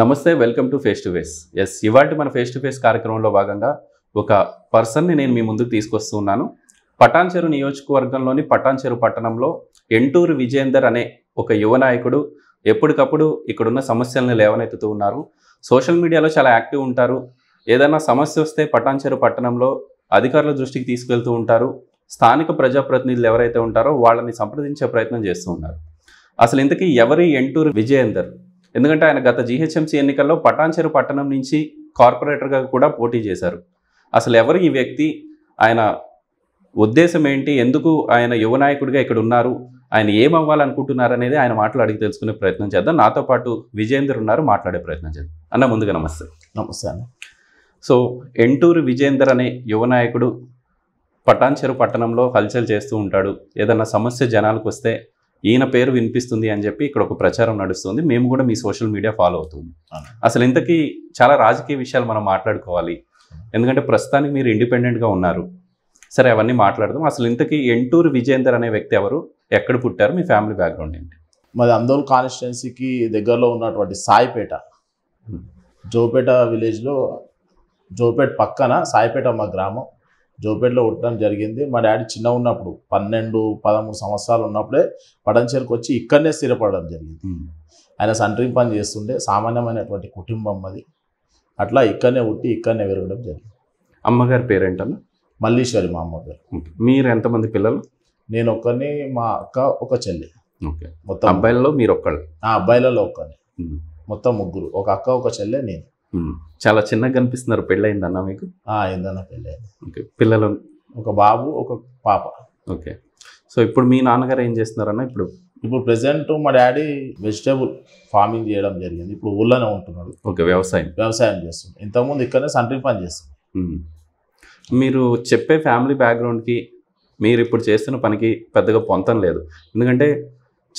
నమస్తే welcome to face to face ఎస్ ఇవాటి మన ఫేస్ టు ఫేస్ కార్యక్రమంలో భాగంగా ఒక పర్సన్ని నేను మీ ముందుకు తీసుకొస్తున్నాను పటాన్చెరు నియోజకవర్గంలోని పటాన్చెరు పట్టణంలో ఎంటూరు విజేందర్ అనే ఒక యువ నాయకుడు ఎప్పటికప్పుడు ఇక్కడున్న సమస్యలను లేవనెత్తుతూ ఉన్నారు సోషల్ మీడియాలో చాలా యాక్టివ్ ఉంటారు ఏదైనా సమస్య వస్తే పటాన్చెరు పట్టణంలో అధికారుల దృష్టికి తీసుకెళ్తూ ఉంటారు స్థానిక ప్రజాప్రతినిధులు ఎవరైతే ఉంటారో వాళ్ళని సంప్రదించే ప్రయత్నం చేస్తూ ఉన్నారు అసలు ఇంతకీ ఎవరి ఎంటూరు విజయేందర్ ఎందుకంటే ఆయన గత జీహెచ్ఎంసీ ఎన్నికల్లో పటాన్చెరు పట్టణం నుంచి కార్పొరేటర్గా కూడా పోటీ చేశారు అసలు ఎవరు ఈ వ్యక్తి ఆయన ఉద్దేశం ఏంటి ఎందుకు ఆయన యువనాయకుడిగా ఇక్కడ ఉన్నారు ఆయన ఏమవ్వాలనుకుంటున్నారు అనేది ఆయన మాటలు అడిగి తెలుసుకునే ప్రయత్నం చేద్దాం నాతో పాటు విజేందర్ ఉన్నారు మాట్లాడే ప్రయత్నం చేద్దాం అన్న ముందుగా నమస్తే నమస్తే అన్న సో ఎంటూరు విజేందర్ అనే యువనాయకుడు పటాన్చెరు పట్టణంలో హల్చల్ చేస్తూ ఉంటాడు ఏదన్నా సమస్య జనాలకు వస్తే ఈయన పేరు వినిపిస్తుంది అని చెప్పి ఇక్కడ ఒక ప్రచారం నడుస్తుంది మేము కూడా మీ సోషల్ మీడియా ఫాలో అవుతుంది అసలు ఇంతకీ చాలా రాజకీయ విషయాలు మనం మాట్లాడుకోవాలి ఎందుకంటే ప్రస్తుతానికి మీరు ఇండిపెండెంట్గా ఉన్నారు సరే అవన్నీ మాట్లాడదాం అసలు ఇంతకీ ఎంటూరు విజేందర్ అనే వ్యక్తి ఎవరు ఎక్కడ పుట్టారు మీ ఫ్యామిలీ బ్యాక్గ్రౌండ్ ఏంటి మాది అందోల్ కాన్స్టిట్యున్సీకి దగ్గరలో ఉన్నటువంటి సాయిపేట జోపేట విలేజ్లో జోపేట పక్కన సాయిపేట మా గ్రామం జోపేటలో ఉండడం జరిగింది మా డాడీ చిన్న ఉన్నప్పుడు పన్నెండు పదమూడు సంవత్సరాలు ఉన్నప్పుడే పడంచేరుకు వచ్చి ఇక్కడనే స్థిరపడడం జరిగింది ఆయన సంట్రింగ్ పని చేస్తుండే సామాన్యమైనటువంటి కుటుంబం అది అట్లా ఇక్కడనే ఉట్టి ఇక్కడనే పెరగడం జరిగింది అమ్మగారి పేరేంటన్నా మల్లీశ్వరి మా అమ్మగారు మీరు ఎంతమంది పిల్లలు నేను ఒక్కరిని మా అక్క ఒక చెల్లి ఓకే మొత్తం అబ్బాయిలలో మీరు ఒక్కళ్ళు ఆ అబ్బాయిలలో ఒక్కరిని మొత్తం ముగ్గురు ఒక అక్క ఒక చెల్లె నేను చాలా చిన్నగా కనిపిస్తున్నారు పెళ్ళయింది అన్న మీకు అయిందన్న పెళ్ళయింది ఓకే పిల్లలు ఒక బాబు ఒక పాప ఓకే సో ఇప్పుడు మీ నాన్నగారు ఏం చేస్తున్నారన్న ఇప్పుడు ఇప్పుడు ప్రెసెంట్ మా డాడీ వెజిటేబుల్ ఫార్మింగ్ చేయడం జరిగింది ఇప్పుడు ఊళ్ళోనే ఉంటున్నాడు ఓకే వ్యవసాయం వ్యవసాయం చేస్తుంది ఇంతకుముందు ఇక్కడనే సంట్రీ పని చేస్తుంది మీరు చెప్పే ఫ్యామిలీ బ్యాక్గ్రౌండ్కి మీరు ఇప్పుడు చేస్తున్న పనికి పెద్దగా పొంతం లేదు ఎందుకంటే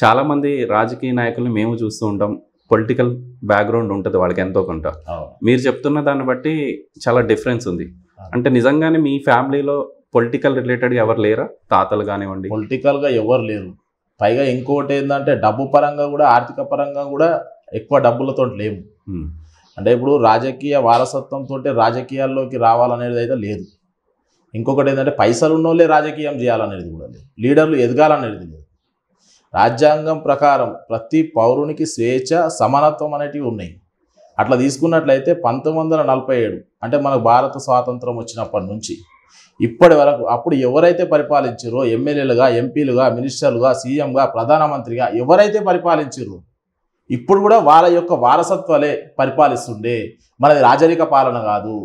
చాలామంది రాజకీయ నాయకులను మేము చూస్తూ ఉంటాం పొలిటికల్ బ్యాక్గ్రౌండ్ ఉంటుంది వాళ్ళకి ఎంతో కొంత మీరు చెప్తున్న దాన్ని బట్టి చాలా డిఫరెన్స్ ఉంది అంటే నిజంగానే మీ ఫ్యామిలీలో పొలిటికల్ రిలేటెడ్ ఎవరు లేరా తాతలు కానివ్వండి పొలిటికల్గా ఎవరు లేరు పైగా ఇంకోటి ఏంటంటే డబ్బు పరంగా కూడా ఆర్థిక పరంగా కూడా ఎక్కువ డబ్బులతో లేము అంటే ఇప్పుడు రాజకీయ వారసత్వంతో రాజకీయాల్లోకి రావాలనేది అయితే లేదు ఇంకొకటి ఏంటంటే పైసలు ఉన్నోళ్ళే రాజకీయం చేయాలనేది కూడా లేదు లీడర్లు ఎదగాలనేది లేదు రాజ్యాంగం ప్రకారం ప్రతి పౌరునికి స్వేచ్ఛ సమానత్వం అనేటివి ఉన్నాయి అట్లా తీసుకున్నట్లయితే పంతొమ్మిది వందల నలభై ఏడు అంటే మనకు భారత స్వాతంత్రం వచ్చినప్పటి నుంచి ఇప్పటి వరకు అప్పుడు ఎవరైతే పరిపాలించారో ఎమ్మెల్యేలుగా ఎంపీలుగా మినిస్టర్లుగా సీఎంగా ప్రధానమంత్రిగా ఎవరైతే పరిపాలించారో ఇప్పుడు కూడా వాళ్ళ యొక్క వారసత్వాలే పరిపాలిస్తుండే మనది రాజరిక పాలన కాదు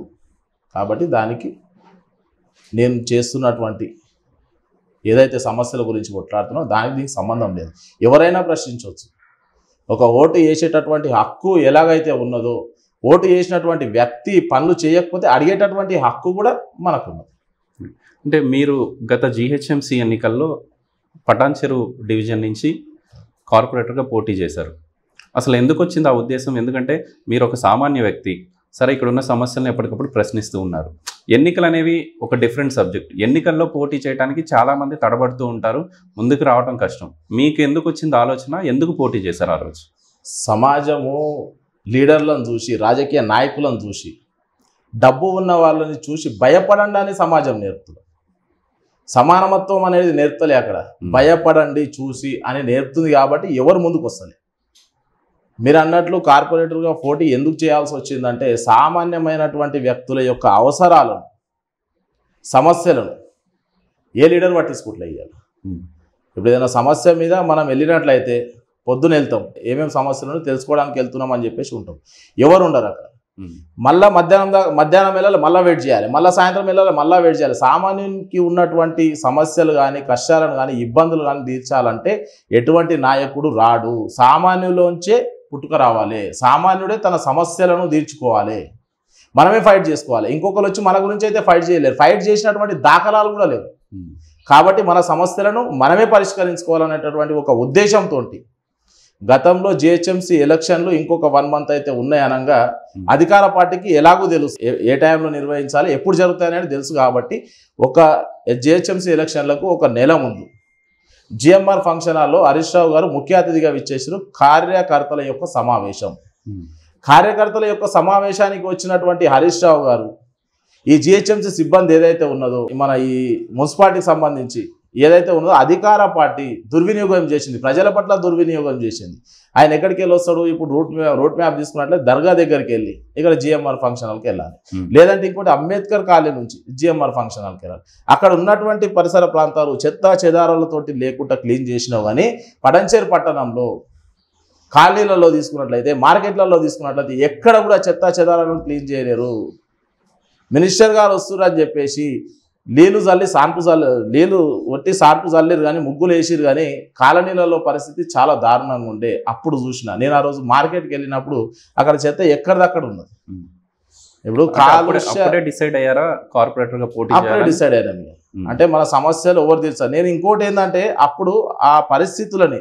కాబట్టి దానికి నేను చేస్తున్నటువంటి ఏదైతే సమస్యల గురించి కొట్లాడుతున్నా దానికి దీనికి సంబంధం లేదు ఎవరైనా ప్రశ్నించవచ్చు ఒక ఓటు వేసేటటువంటి హక్కు ఎలాగైతే ఉన్నదో ఓటు చేసినటువంటి వ్యక్తి పనులు చేయకపోతే అడిగేటటువంటి హక్కు కూడా మనకున్నది అంటే మీరు గత జిహెచ్ఎంసి ఎన్నికల్లో పటాన్చెరు డివిజన్ నుంచి కార్పొరేటర్గా పోటీ చేశారు అసలు ఎందుకు వచ్చింది ఆ ఉద్దేశం ఎందుకంటే మీరు ఒక సామాన్య వ్యక్తి సరే ఇక్కడున్న సమస్యలను ఎప్పటికప్పుడు ప్రశ్నిస్తూ ఉన్నారు ఎన్నికలు అనేవి ఒక డిఫరెంట్ సబ్జెక్ట్ ఎన్నికల్లో పోటీ చేయడానికి చాలామంది తడబడుతూ ఉంటారు ముందుకు రావడం కష్టం మీకు ఎందుకు వచ్చింది ఆలోచన ఎందుకు పోటీ చేశారు ఆ రోజు సమాజము లీడర్లను చూసి రాజకీయ నాయకులను చూసి డబ్బు ఉన్న వాళ్ళని చూసి భయపడండి అని సమాజం నేర్పుతుంది సమానమత్వం అనేది నేర్పలే అక్కడ భయపడండి చూసి అని నేర్పుతుంది కాబట్టి ఎవరు ముందుకు వస్తలే మీరు అన్నట్లు కార్పొరేటర్గా పోటీ ఎందుకు చేయాల్సి వచ్చిందంటే సామాన్యమైనటువంటి వ్యక్తుల యొక్క అవసరాలను సమస్యలను ఏ లీడర్ పట్టించుకుంటలే ఇవ్వాలి ఇప్పుడు ఏదైనా సమస్య మీద మనం వెళ్ళినట్లయితే పొద్దున వెళ్తాం ఏమేమి సమస్యలను తెలుసుకోవడానికి వెళ్తున్నాం అని చెప్పేసి ఉంటాం ఎవరు ఉండరు అక్కడ మళ్ళీ మధ్యాహ్నం దాకా మధ్యాహ్నం వెళ్ళాలి మళ్ళీ వెయిట్ చేయాలి మళ్ళీ సాయంత్రం వెళ్ళాలి మళ్ళీ వెయిట్ చేయాలి సామాన్యునికి ఉన్నటువంటి సమస్యలు కానీ కష్టాలను కానీ ఇబ్బందులు కానీ తీర్చాలంటే ఎటువంటి నాయకుడు రాడు సామాన్యులోంచే పుట్టుక రావాలి సామాన్యుడే తన సమస్యలను తీర్చుకోవాలి మనమే ఫైట్ చేసుకోవాలి ఇంకొకరు వచ్చి మన గురించి అయితే ఫైట్ చేయలేరు ఫైట్ చేసినటువంటి దాఖలాలు కూడా లేవు hmm. కాబట్టి మన సమస్యలను మనమే పరిష్కరించుకోవాలనేటటువంటి ఒక ఉద్దేశంతో గతంలో జిహెచ్ఎంసీ ఎలక్షన్లు ఇంకొక వన్ మంత్ అయితే ఉన్నాయనగా hmm. అధికార పార్టీకి ఎలాగూ తెలుసు ఏ టైంలో నిర్వహించాలి ఎప్పుడు జరుగుతాయనేది తెలుసు కాబట్టి ఒక జిహెచ్ఎంసీ ఎలక్షన్లకు ఒక నెల ముందు జిఎంఆర్ ఫంక్షన్ హాల్లో హరీష్ రావు గారు ముఖ్య అతిథిగా విచ్చేసారు కార్యకర్తల యొక్క సమావేశం కార్యకర్తల యొక్క సమావేశానికి వచ్చినటువంటి హరీష్ రావు గారు ఈ జిహెచ్ఎంసీ సిబ్బంది ఏదైతే ఉన్నదో మన ఈ మున్సిపాలిటీకి సంబంధించి ఏదైతే ఉన్నదో అధికార పార్టీ దుర్వినియోగం చేసింది ప్రజల పట్ల దుర్వినియోగం చేసింది ఆయన ఎక్కడికి వెళ్ళి ఇప్పుడు ఇప్పుడు రూట్ రోడ్ మ్యాప్ తీసుకున్నట్లయితే దర్గా దగ్గరికి వెళ్ళి ఇక్కడ జిఎంఆర్ ఫంక్షన్ హాల్కి వెళ్ళాలి hmm. లేదంటే ఇంకోటి అంబేద్కర్ కాలనీ నుంచి జిఎంఆర్ ఫంక్షన్ హాల్కి వెళ్ళాలి అక్కడ ఉన్నటువంటి పరిసర ప్రాంతాలు చెత్త చెదారాలతోటి లేకుండా క్లీన్ చేసినావు కానీ పడంచేరు పట్టణంలో కాలనీలలో తీసుకున్నట్లయితే మార్కెట్లలో తీసుకున్నట్లయితే ఎక్కడ కూడా చెత్త చెదారాలను క్లీన్ చేయలేరు మినిస్టర్ గారు వస్తున్నారని చెప్పేసి నీళ్లు చల్లి సాన్పు చల్ల నీళ్లు ఒట్టి సాన్పు చల్లేరు కానీ ముగ్గులు వేసిరు కానీ కాలనీలలో పరిస్థితి చాలా దారుణంగా ఉండే అప్పుడు చూసిన నేను ఆ రోజు మార్కెట్కి వెళ్ళినప్పుడు అక్కడ చెత్త ఎక్కడిదక్కడ ఉన్నది ఇప్పుడు డిసైడ్ అయ్యారా కార్పొరేటర్గా పోటీ అప్పుడే డిసైడ్ అయ్యారు అంటే మన సమస్యలు ఎవరు తీర్చారు నేను ఇంకోటి ఏంటంటే అప్పుడు ఆ పరిస్థితులని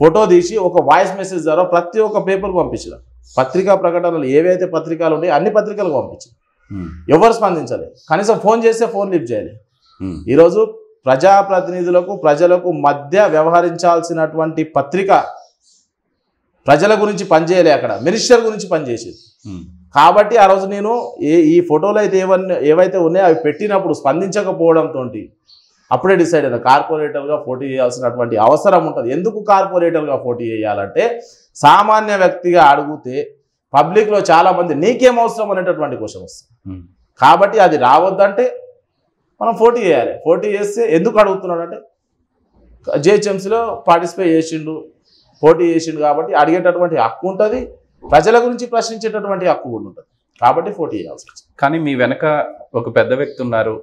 ఫోటో తీసి ఒక వాయిస్ మెసేజ్ ద్వారా ప్రతి ఒక్క పేపర్ పంపించిన పత్రికా ప్రకటనలు ఏవైతే పత్రికలు ఉన్నాయో అన్ని పత్రికలు పంపించారు ఎవరు స్పందించాలి కనీసం ఫోన్ చేస్తే ఫోన్ లిఫ్ట్ చేయాలి ఈరోజు ప్రజాప్రతినిధులకు ప్రజలకు మధ్య వ్యవహరించాల్సినటువంటి పత్రిక ప్రజల గురించి పనిచేయలే అక్కడ మినిస్టర్ గురించి పనిచేసేది కాబట్టి ఆ రోజు నేను ఏ ఈ ఫోటోలు అయితే ఏవన్నీ ఏవైతే ఉన్నాయో అవి పెట్టినప్పుడు స్పందించకపోవడంతో అప్పుడే డిసైడ్ అయినా కార్పొరేటర్గా పోటీ చేయాల్సినటువంటి అవసరం ఉంటుంది ఎందుకు కార్పొరేటర్గా పోటీ చేయాలంటే సామాన్య వ్యక్తిగా అడిగితే పబ్లిక్లో చాలామంది నీకేం అవసరం అనేటటువంటి క్వశ్చన్ వస్తుంది hmm. కాబట్టి అది రావద్దంటే మనం పోటీ చేయాలి పోటీ చేస్తే ఎందుకు అడుగుతున్నాడు అంటే జిహెచ్ఎంసీలో పార్టిసిపేట్ చేసిండు పోటీ చేసిండు కాబట్టి అడిగేటటువంటి హక్కు ఉంటుంది ప్రజల గురించి ప్రశ్నించేటటువంటి హక్కు కూడా ఉంటుంది కాబట్టి పోటీ చేయాల్సి కానీ మీ వెనక ఒక పెద్ద వ్యక్తి ఉన్నారు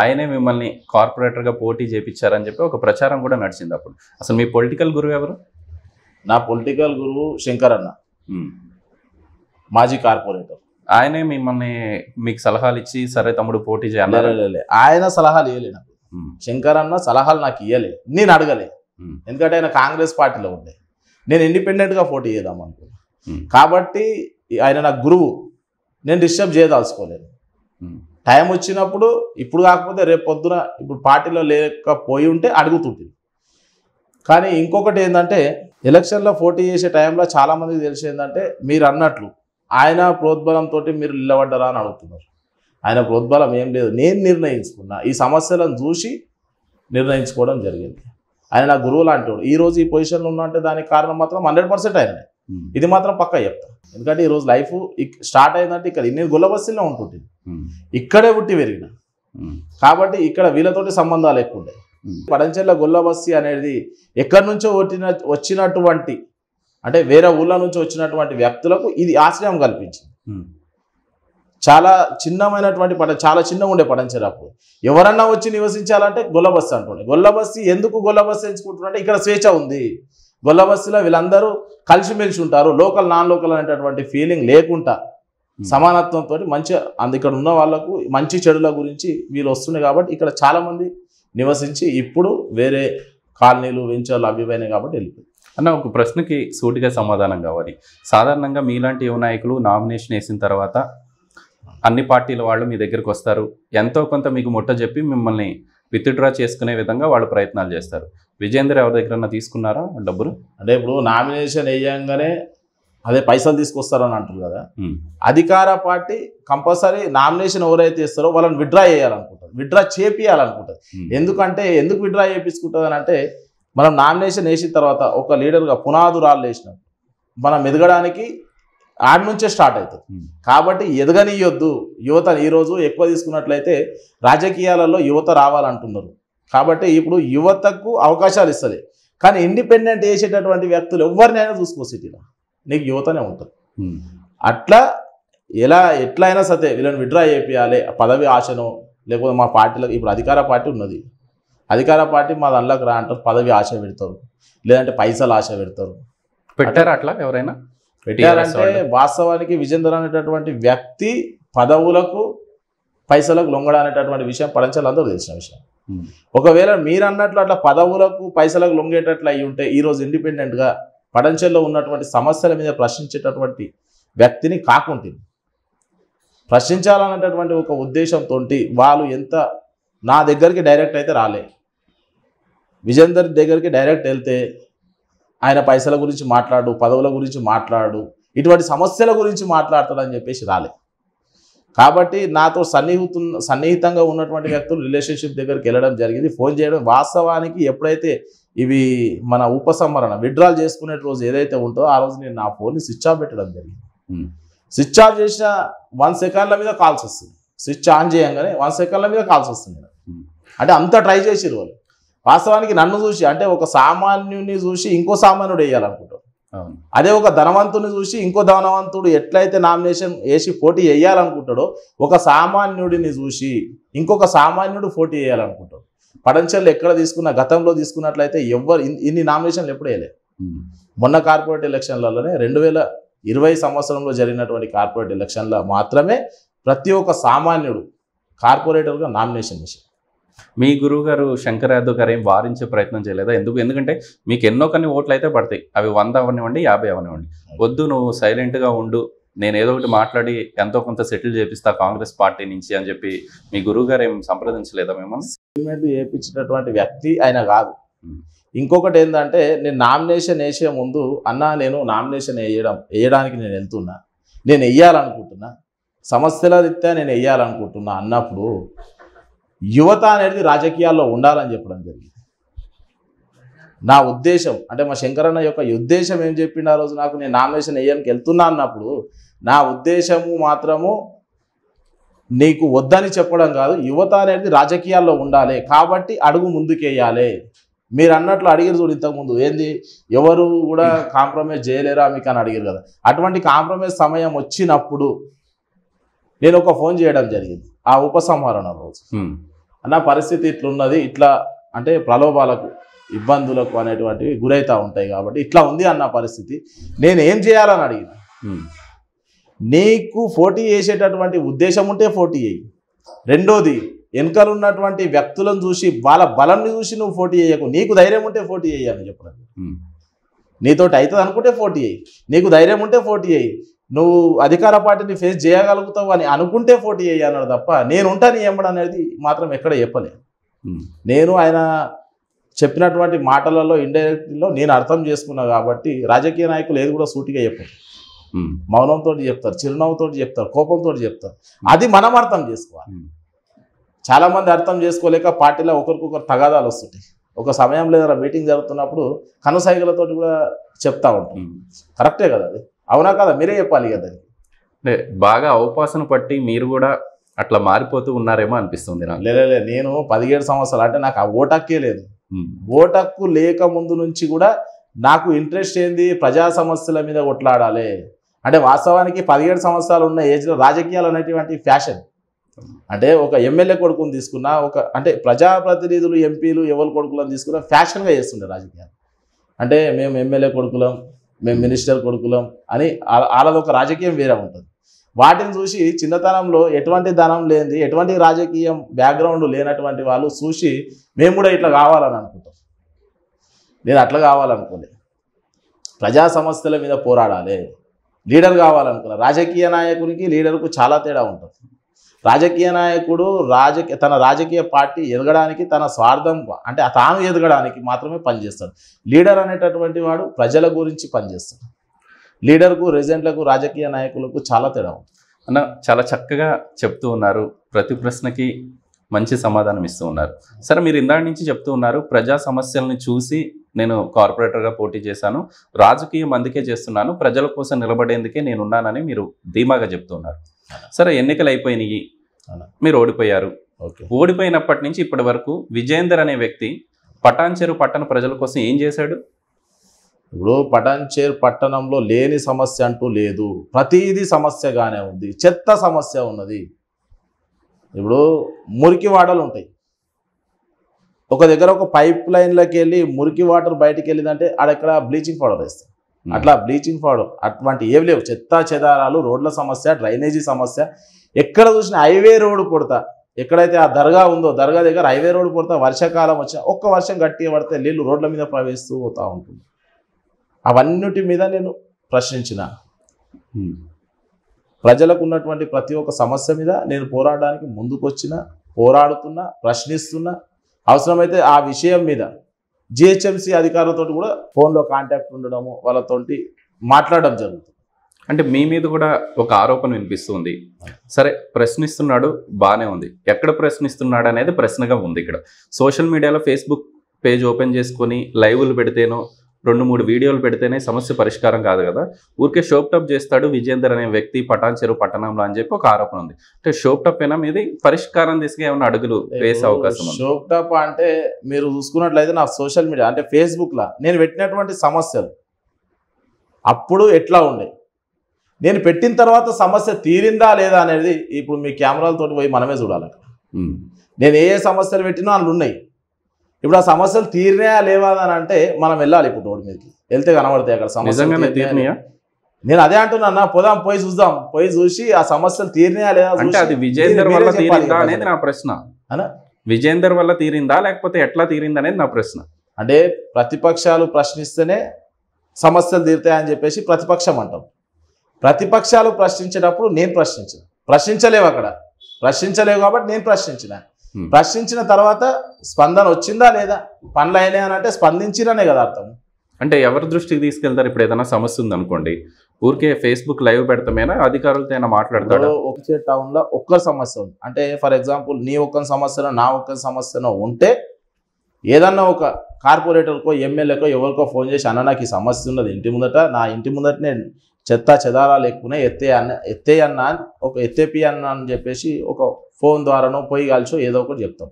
ఆయనే మిమ్మల్ని కార్పొరేటర్గా పోటీ చేపించారని చెప్పి ఒక ప్రచారం కూడా నడిచింది అప్పుడు అసలు మీ పొలిటికల్ గురువు ఎవరు నా పొలిటికల్ గురువు శంకర్ అన్న hmm. మాజీ కార్పొరేటర్ ఆయనే మిమ్మల్ని మీకు సలహాలు ఇచ్చి సరే తమ్ముడు పోటీ చేయాలి ఆయన సలహాలు ఇవ్వలే నాకు శంకర్ అన్న సలహాలు నాకు ఇవ్వలే నేను అడగలే ఎందుకంటే ఆయన కాంగ్రెస్ పార్టీలో ఉండే నేను ఇండిపెండెంట్గా పోటీ చేద్దాం అనుకున్నాను కాబట్టి ఆయన నాకు గురువు నేను డిస్టర్బ్ చేయదలుచుకోలేదు టైం వచ్చినప్పుడు ఇప్పుడు కాకపోతే రేపు పొద్దున ఇప్పుడు పార్టీలో లేకపోయి ఉంటే అడుగుతుంటుంది కానీ ఇంకొకటి ఏంటంటే ఎలక్షన్లో పోటీ చేసే టైంలో చాలామందికి తెలిసి ఏంటంటే మీరు అన్నట్లు ఆయన ప్రోద్బలంతో మీరు నిలబడ్డరా అని అడుగుతున్నారు ఆయన ప్రోద్బలం ఏం లేదు నేను నిర్ణయించుకున్నా ఈ సమస్యలను చూసి నిర్ణయించుకోవడం జరిగింది ఆయన నా గురువు లాంటివాడు ఈరోజు ఈ పొజిషన్లో ఉన్నాంటే దానికి కారణం మాత్రం హండ్రెడ్ పర్సెంట్ ఆయనే ఇది మాత్రం పక్క చెప్తా ఎందుకంటే ఈరోజు లైఫ్ స్టార్ట్ అయిందంటే ఇక్కడ నేను గుల్లబస్సులో ఉంటుంటుంది ఇక్కడే పుట్టి పెరిగిన కాబట్టి ఇక్కడ వీళ్ళతోటి సంబంధాలు ఎక్కువ ఉంటాయి పడంచెల్ల గొల్లబస్సి అనేది ఎక్కడి నుంచో వచ్చిన వచ్చినటువంటి అంటే వేరే ఊళ్ళ నుంచి వచ్చినటువంటి వ్యక్తులకు ఇది ఆశ్రయం కల్పించింది చాలా చిన్నమైనటువంటి పట చాలా చిన్నగా ఉండే పటంచెరాపు ఎవరన్నా వచ్చి నివసించాలంటే గొల్లబస్సు అంటుండే గొల్లబస్సు ఎందుకు గొల్లబస్సు ఎంచుకుంటున్నారంటే ఇక్కడ స్వేచ్ఛ ఉంది గొల్లబస్సులో వీళ్ళందరూ కలిసిమెలిసి ఉంటారు లోకల్ నాన్ లోకల్ అనేటటువంటి ఫీలింగ్ లేకుండా సమానత్వంతో మంచి అందు ఇక్కడ ఉన్న వాళ్ళకు మంచి చెడుల గురించి వీళ్ళు వస్తున్నాయి కాబట్టి ఇక్కడ చాలామంది నివసించి ఇప్పుడు వేరే కాలనీలు వెంచర్లు అవి కాబట్టి వెళ్ళిపోయింది అన్న ఒక ప్రశ్నకి సూటిగా సమాధానం కావాలి సాధారణంగా మీలాంటి యువ నాయకులు నామినేషన్ వేసిన తర్వాత అన్ని పార్టీల వాళ్ళు మీ దగ్గరికి వస్తారు ఎంతో కొంత మీకు ముట్ట చెప్పి మిమ్మల్ని విత్డ్రా చేసుకునే విధంగా వాళ్ళు ప్రయత్నాలు చేస్తారు విజేందర్ ఎవరి దగ్గరన్నా తీసుకున్నారా డబ్బులు అంటే ఇప్పుడు నామినేషన్ వేయంగానే అదే పైసలు తీసుకొస్తారని అంటారు కదా అధికార పార్టీ కంపల్సరీ నామినేషన్ ఎవరైతే ఇస్తారో వాళ్ళని విత్డ్రా చేయాలనుకుంటారు విత్డ్రా చేపియాలనుకుంటారు ఎందుకంటే ఎందుకు విడ్రా చేపించుకుంటుంది అంటే మనం నామినేషన్ వేసిన తర్వాత ఒక లీడర్గా పునాదు రాళ్ళు వేసినాం మనం ఎదగడానికి ఆడి నుంచే స్టార్ట్ అవుతుంది hmm. కాబట్టి ఎదగనియొద్దు యువత ఈరోజు ఎక్కువ తీసుకున్నట్లయితే రాజకీయాలలో యువత రావాలంటున్నారు కాబట్టి ఇప్పుడు యువతకు అవకాశాలు ఇస్తుంది కానీ ఇండిపెండెంట్ చేసేటటువంటి వ్యక్తులు ఎవరినైనా చూసుకో సిటీలో నీకు యువతనే ఉంటుంది hmm. అట్లా ఎలా ఎట్లయినా సరే వీళ్ళని విడ్రా చేపియాలి పదవి ఆశను లేకపోతే మా పార్టీలకు ఇప్పుడు అధికార పార్టీ ఉన్నది అధికార పార్టీ మా దానిలోకి రా అంటారు పదవి ఆశ పెడతారు లేదంటే పైసలు ఆశ పెడతారు పెట్టారు అట్లా ఎవరైనా పెట్టారంటే వాస్తవానికి విజేందర్ అనేటటువంటి వ్యక్తి పదవులకు పైసలకు లొంగడం అనేటటువంటి విషయం పడంచాలి అందరూ తెలిసిన విషయం ఒకవేళ మీరు అన్నట్లు అట్లా పదవులకు పైసలకు లొంగేటట్లు అయి ఉంటే ఈరోజు ఇండిపెండెంట్గా పడంచెల్లో ఉన్నటువంటి సమస్యల మీద ప్రశ్నించేటటువంటి వ్యక్తిని కాకుంటుంది ప్రశ్నించాలన్నటువంటి ఒక ఉద్దేశంతో వాళ్ళు ఎంత నా దగ్గరికి డైరెక్ట్ అయితే రాలేదు విజేందర్ దగ్గరికి డైరెక్ట్ వెళ్తే ఆయన పైసల గురించి మాట్లాడు పదవుల గురించి మాట్లాడు ఇటువంటి సమస్యల గురించి మాట్లాడతాడని చెప్పేసి రాలే కాబట్టి నాతో సన్నిహితు సన్నిహితంగా ఉన్నటువంటి వ్యక్తులు రిలేషన్షిప్ దగ్గరికి వెళ్ళడం జరిగింది ఫోన్ చేయడం వాస్తవానికి ఎప్పుడైతే ఇవి మన ఉపసంహరణ విడ్రాల్ చేసుకునే రోజు ఏదైతే ఉంటుందో ఆ రోజు నేను నా ఫోన్ని స్విచ్ ఆఫ్ పెట్టడం జరిగింది స్విచ్ hmm. ఆఫ్ చేసిన వన్ సెకండ్ల మీద కాల్స్ వస్తుంది స్విచ్ ఆన్ చేయంగానే వన్ సెకండ్ల మీద కాల్స్ వస్తుంది hmm. అంటే అంతా ట్రై చేసిరు వాళ్ళు వాస్తవానికి నన్ను చూసి అంటే ఒక సామాన్యుని చూసి ఇంకో సామాన్యుడు వేయాలనుకుంటాడు అదే ఒక ధనవంతుని చూసి ఇంకో ధనవంతుడు ఎట్లయితే నామినేషన్ వేసి పోటీ వేయాలనుకుంటాడో ఒక సామాన్యుడిని చూసి ఇంకొక సామాన్యుడు పోటీ వేయాలనుకుంటాడు పడంచెల్లు ఎక్కడ తీసుకున్నా గతంలో తీసుకున్నట్లయితే ఎవరు ఇన్ని నామినేషన్లు ఎప్పుడు వేయలేదు మొన్న కార్పొరేట్ ఎలక్షన్లలోనే రెండు వేల ఇరవై సంవత్సరంలో జరిగినటువంటి కార్పొరేట్ ఎలక్షన్లో మాత్రమే ప్రతి ఒక్క సామాన్యుడు కార్పొరేటర్గా నామినేషన్ చేశారు మీ గురువు గారు శంకర్ యాదవ్ గారు ఏం వారించే ప్రయత్నం చేయలేదా ఎందుకు ఎందుకంటే మీకు ఎన్నో కొన్ని ఓట్లు అయితే పడతాయి అవి వంద అవనివ్వండి యాభై అవనివ్వండి వద్దు నువ్వు సైలెంట్గా ఉండు నేను ఏదో ఒకటి మాట్లాడి ఎంతో కొంత సెటిల్ చేపిస్తా కాంగ్రెస్ పార్టీ నుంచి అని చెప్పి మీ గురువు గారు ఏం సంప్రదించలేదా మేము ఏపించినటువంటి వ్యక్తి ఆయన కాదు hmm. ఇంకొకటి ఏంటంటే నేను నామినేషన్ వేసే ముందు అన్న నేను నామినేషన్ వేయడం వేయడానికి నేను వెళ్తున్నా నేను వెయ్యాలనుకుంటున్నా సమస్యల రీత్యా నేను వెయ్యాలనుకుంటున్నా అన్నప్పుడు యువత అనేది రాజకీయాల్లో ఉండాలని చెప్పడం జరిగింది నా ఉద్దేశం అంటే మా శంకరన్న యొక్క ఉద్దేశం ఏం చెప్పిండు ఆ రోజు నాకు నేను నామినేషన్ వేయడానికి వెళ్తున్నా అన్నప్పుడు నా ఉద్దేశము మాత్రము నీకు వద్దని చెప్పడం కాదు యువత అనేది రాజకీయాల్లో ఉండాలి కాబట్టి అడుగు ముందుకేయాలి మీరు అన్నట్లు అడిగారు చూడు ఇంతకుముందు ఏంది ఎవరు కూడా కాంప్రమైజ్ చేయలేరా మీకు అని అడిగారు కదా అటువంటి కాంప్రమైజ్ సమయం వచ్చినప్పుడు నేను ఒక ఫోన్ చేయడం జరిగింది ఆ ఉపసంహరణ రోజు అన్న పరిస్థితి ఇట్లున్నది ఇట్లా అంటే ప్రలోభాలకు ఇబ్బందులకు అనేటువంటివి గురవుతూ ఉంటాయి కాబట్టి ఇట్లా ఉంది అన్న పరిస్థితి నేను ఏం చేయాలని అడిగిన నీకు పోటీ చేసేటటువంటి ఉద్దేశం ఉంటే పోటీ చేయి రెండోది ఉన్నటువంటి వ్యక్తులను చూసి వాళ్ళ బలంని చూసి నువ్వు పోటీ చేయకు నీకు ధైర్యం ఉంటే పోటీ చేయాలని చెప్పడం నీతోటి అవుతుంది అనుకుంటే పోటీ చేయి నీకు ధైర్యం ఉంటే పోటీ చేయి నువ్వు అధికార పార్టీని ఫేస్ చేయగలుగుతావు అని అనుకుంటే పోటీ అన్నాడు తప్ప నేను ఉంటాను ఏమడం అనేది మాత్రం ఎక్కడ చెప్పలేదు నేను ఆయన చెప్పినటువంటి మాటలలో ఇండైరెక్ట్లో నేను అర్థం చేసుకున్నా కాబట్టి రాజకీయ నాయకులు ఏది కూడా సూటిగా చెప్పారు మౌనంతో చెప్తారు చిరునవ్వుతో చెప్తారు కోపంతో చెప్తారు అది మనం అర్థం చేసుకోవాలి చాలా మంది అర్థం చేసుకోలేక పార్టీలో ఒకరికొకరు తగాదాలు వస్తుంటాయి ఒక సమయంలో ఏదైనా మీటింగ్ జరుగుతున్నప్పుడు కనుసైగలతోటి కూడా చెప్తా ఉంటాం కరెక్టే కదా అది అవునా కదా మీరే చెప్పాలి కదా అంటే బాగా అవపాసన పట్టి మీరు కూడా అట్లా మారిపోతూ ఉన్నారేమో అనిపిస్తుంది నాకు లేదు నేను పదిహేడు సంవత్సరాలు అంటే నాకు ఆ ఓటక్కే లేదు ఓటక్కు లేక ముందు నుంచి కూడా నాకు ఇంట్రెస్ట్ ఏంది ప్రజా సమస్యల మీద కొట్లాడాలి అంటే వాస్తవానికి పదిహేడు సంవత్సరాలు ఉన్న ఏజ్లో రాజకీయాలు అనేటువంటి ఫ్యాషన్ అంటే ఒక ఎమ్మెల్యే కొడుకుని తీసుకున్న ఒక అంటే ప్రజాప్రతినిధులు ఎంపీలు ఎవరు కొడుకులను తీసుకున్న ఫ్యాషన్గా చేస్తుండే రాజకీయాలు అంటే మేము ఎమ్మెల్యే కొడుకులం మేము మినిస్టర్ కొడుకులం అని వాళ్ళది ఒక రాజకీయం వేరే ఉంటుంది వాటిని చూసి చిన్నతనంలో ఎటువంటి ధనం లేనిది ఎటువంటి రాజకీయం బ్యాక్గ్రౌండ్ లేనటువంటి వాళ్ళు చూసి మేము కూడా ఇట్లా కావాలని అనుకుంటాం నేను అట్లా కావాలనుకోలే ప్రజా సమస్యల మీద పోరాడాలి లీడర్ కావాలనుకున్నా రాజకీయ నాయకునికి లీడర్కు చాలా తేడా ఉంటుంది రాజకీయ నాయకుడు రాజకీయ తన రాజకీయ పార్టీ ఎదగడానికి తన స్వార్థం అంటే తాను ఎదగడానికి మాత్రమే పనిచేస్తాడు లీడర్ అనేటటువంటి వాడు ప్రజల గురించి పనిచేస్తాడు లీడర్కు రెజెంట్లకు రాజకీయ నాయకులకు చాలా తేడా అన్న చాలా చక్కగా చెప్తూ ఉన్నారు ప్రతి ప్రశ్నకి మంచి సమాధానం ఇస్తూ ఉన్నారు సరే మీరు ఇందాటి నుంచి చెప్తూ ఉన్నారు ప్రజా సమస్యలను చూసి నేను కార్పొరేటర్గా పోటీ చేశాను రాజకీయం అందుకే చేస్తున్నాను ప్రజల కోసం నిలబడేందుకే నేనున్నానని మీరు ధీమాగా చెప్తున్నారు సరే ఎన్నికలు అయిపోయినాయి మీరు ఓడిపోయారు ఓడిపోయినప్పటి నుంచి ఇప్పటి వరకు విజయేందర్ అనే వ్యక్తి పటాన్చేరు పట్టణ ప్రజల కోసం ఏం చేశాడు ఇప్పుడు పటాన్చేరు పట్టణంలో లేని సమస్య అంటూ లేదు ప్రతిదీ సమస్యగానే ఉంది చెత్త సమస్య ఉన్నది ఇప్పుడు మురికి వాడలు ఉంటాయి ఒక దగ్గర ఒక పైప్ లైన్లోకి వెళ్ళి మురికి వాటర్ బయటకు వెళ్ళిందంటే అక్కడ బ్లీచింగ్ పౌడర్ వేస్తాయి అట్లా బ్లీచింగ్ పౌడర్ అటువంటి ఏవి లేవు చెత్త చెదారాలు రోడ్ల సమస్య డ్రైనేజీ సమస్య ఎక్కడ చూసినా హైవే రోడ్డు కొడతా ఎక్కడైతే ఆ దర్గా ఉందో దర్గా దగ్గర హైవే రోడ్డు కొడతా వర్షాకాలం వచ్చినా ఒక్క వర్షం గట్టి పడితే నీళ్ళు రోడ్ల మీద ప్రవేశిస్తూ పోతూ ఉంటుంది అవన్నిటి మీద నేను ప్రశ్నించిన ప్రజలకు ఉన్నటువంటి ప్రతి ఒక్క సమస్య మీద నేను పోరాడడానికి ముందుకొచ్చిన పోరాడుతున్నా ప్రశ్నిస్తున్నా అవసరమైతే ఆ విషయం మీద జిహెచ్ఎంసీ అధికారులతో కూడా ఫోన్లో కాంటాక్ట్ ఉండడము వాళ్ళతోటి మాట్లాడడం జరుగుతుంది అంటే మీ మీద కూడా ఒక ఆరోపణ వినిపిస్తుంది సరే ప్రశ్నిస్తున్నాడు బాగానే ఉంది ఎక్కడ ప్రశ్నిస్తున్నాడు అనేది ప్రశ్నగా ఉంది ఇక్కడ సోషల్ మీడియాలో ఫేస్బుక్ పేజ్ ఓపెన్ చేసుకొని లైవ్లు పెడితేనో రెండు మూడు వీడియోలు పెడితేనే సమస్య పరిష్కారం కాదు కదా ఊరికే షోప్టప్ చేస్తాడు విజేందర్ అనే వ్యక్తి పటాన్ చెరువు పట్టణంలో అని చెప్పి ఒక ఆరోపణ ఉంది అంటే షోప్టప్ అయినా మీది పరిష్కారం తీసుకు ఏమైనా అడుగులు వేసే అవకాశం షోప్టప్ అంటే మీరు చూసుకున్నట్లయితే నా సోషల్ మీడియా అంటే ఫేస్బుక్లో నేను పెట్టినటువంటి సమస్యలు అప్పుడు ఎట్లా ఉండే నేను పెట్టిన తర్వాత సమస్య తీరిందా లేదా అనేది ఇప్పుడు మీ కెమెరాలతో పోయి మనమే చూడాలి నేను ఏ ఏ సమస్యలు పెట్టినా అందులో ఉన్నాయి ఇప్పుడు ఆ సమస్యలు తీరినాయా లేవా అని అంటే మనం వెళ్ళాలి ఇప్పుడు రోడ్డు మీదకి వెళ్తే కనబడతాయి అక్కడ సమస్య నేను అదే అంటున్నా పోదాం పోయి చూద్దాం పోయి చూసి ఆ సమస్యలు తీరినాయా లేదా అంటే అది విజయేందర్ వల్ల తీరిందా అనేది నా ప్రశ్న విజేందర్ వల్ల తీరిందా లేకపోతే ఎట్లా తీరిందా అనేది నా ప్రశ్న అంటే ప్రతిపక్షాలు ప్రశ్నిస్తేనే సమస్యలు తీరుతాయని చెప్పేసి ప్రతిపక్షం అంటాం ప్రతిపక్షాలు ప్రశ్నించేటప్పుడు నేను ప్రశ్నించను ప్రశ్నించలేవు అక్కడ ప్రశ్నించలేవు కాబట్టి నేను ప్రశ్నించిన Hmm. ప్రశ్నించిన తర్వాత స్పందన వచ్చిందా లేదా పనులు అయినాయి అని అంటే స్పందించిననే కదా అర్థం అంటే ఎవరి దృష్టికి తీసుకెళ్తారు ఇప్పుడు ఏదైనా సమస్య ఉందనుకోండి ఊరికే ఫేస్బుక్ లైవ్ పెడతామేనా అధికారులతో అయినా మాట్లాడతాడు ఒకే టౌన్లో ఒక్క సమస్య ఉంది అంటే ఫర్ ఎగ్జాంపుల్ నీ ఒక్క సమస్యనో నా ఒక్క సమస్యనో ఉంటే ఏదన్నా ఒక కార్పొరేటర్కో ఎమ్మెల్యేకో ఎవరికో ఫోన్ చేసి అన్న నాకు ఈ సమస్య ఉన్నది ఇంటి ముందట నా ఇంటి ముందటనే చెత్త చెదారాలు ఎక్కువనే ఎత్తే అన్న ఎత్తే అన్న ఒక ఎత్తేపి అన్న అని చెప్పేసి ఒక ఫోన్ ద్వారానో పొయ్యి కాల్చో ఏదో ఒకటి చెప్తాం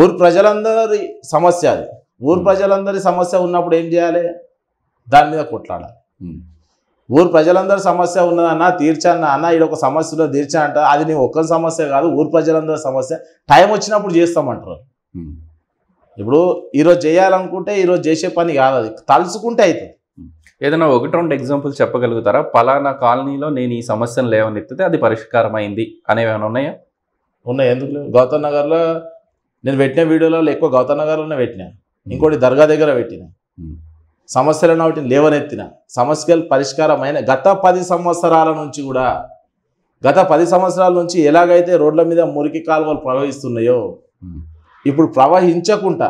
ఊరు ప్రజలందరి సమస్య అది ఊరు ప్రజలందరి సమస్య ఉన్నప్పుడు ఏం చేయాలి దాని మీద కొట్లాడాలి ఊరు ప్రజలందరి సమస్య ఉన్నదన్నా తీర్చన్నా అన్న ఇది ఒక సమస్యలో తీర్చా అంట అది నీ ఒక్క సమస్య కాదు ఊరు ప్రజలందరి సమస్య టైం వచ్చినప్పుడు చేస్తామంటారు ఇప్పుడు ఈరోజు చేయాలనుకుంటే ఈరోజు చేసే పని కాదు అది తలుచుకుంటే అవుతుంది ఏదైనా ఒకటి రెండు ఎగ్జాంపుల్ చెప్పగలుగుతారా పలానా కాలనీలో నేను ఈ సమస్యను లేవనెత్తితే అది పరిష్కారం అయింది అనేవి ఏమైనా ఉన్నాయా ఉన్నాయి ఎందుకు లేవు గౌతమ్ నగర్లో నేను పెట్టిన వీడియోలో ఎక్కువ గౌతమ్ నగర్లోనే పెట్టిన ఇంకోటి దర్గా దగ్గర పెట్టిన సమస్యలను ఒకటి లేవనెత్తిన సమస్యలు పరిష్కారమైన గత పది సంవత్సరాల నుంచి కూడా గత పది సంవత్సరాల నుంచి ఎలాగైతే రోడ్ల మీద మురికి కాలువలు ప్రవహిస్తున్నాయో ఇప్పుడు ప్రవహించకుండా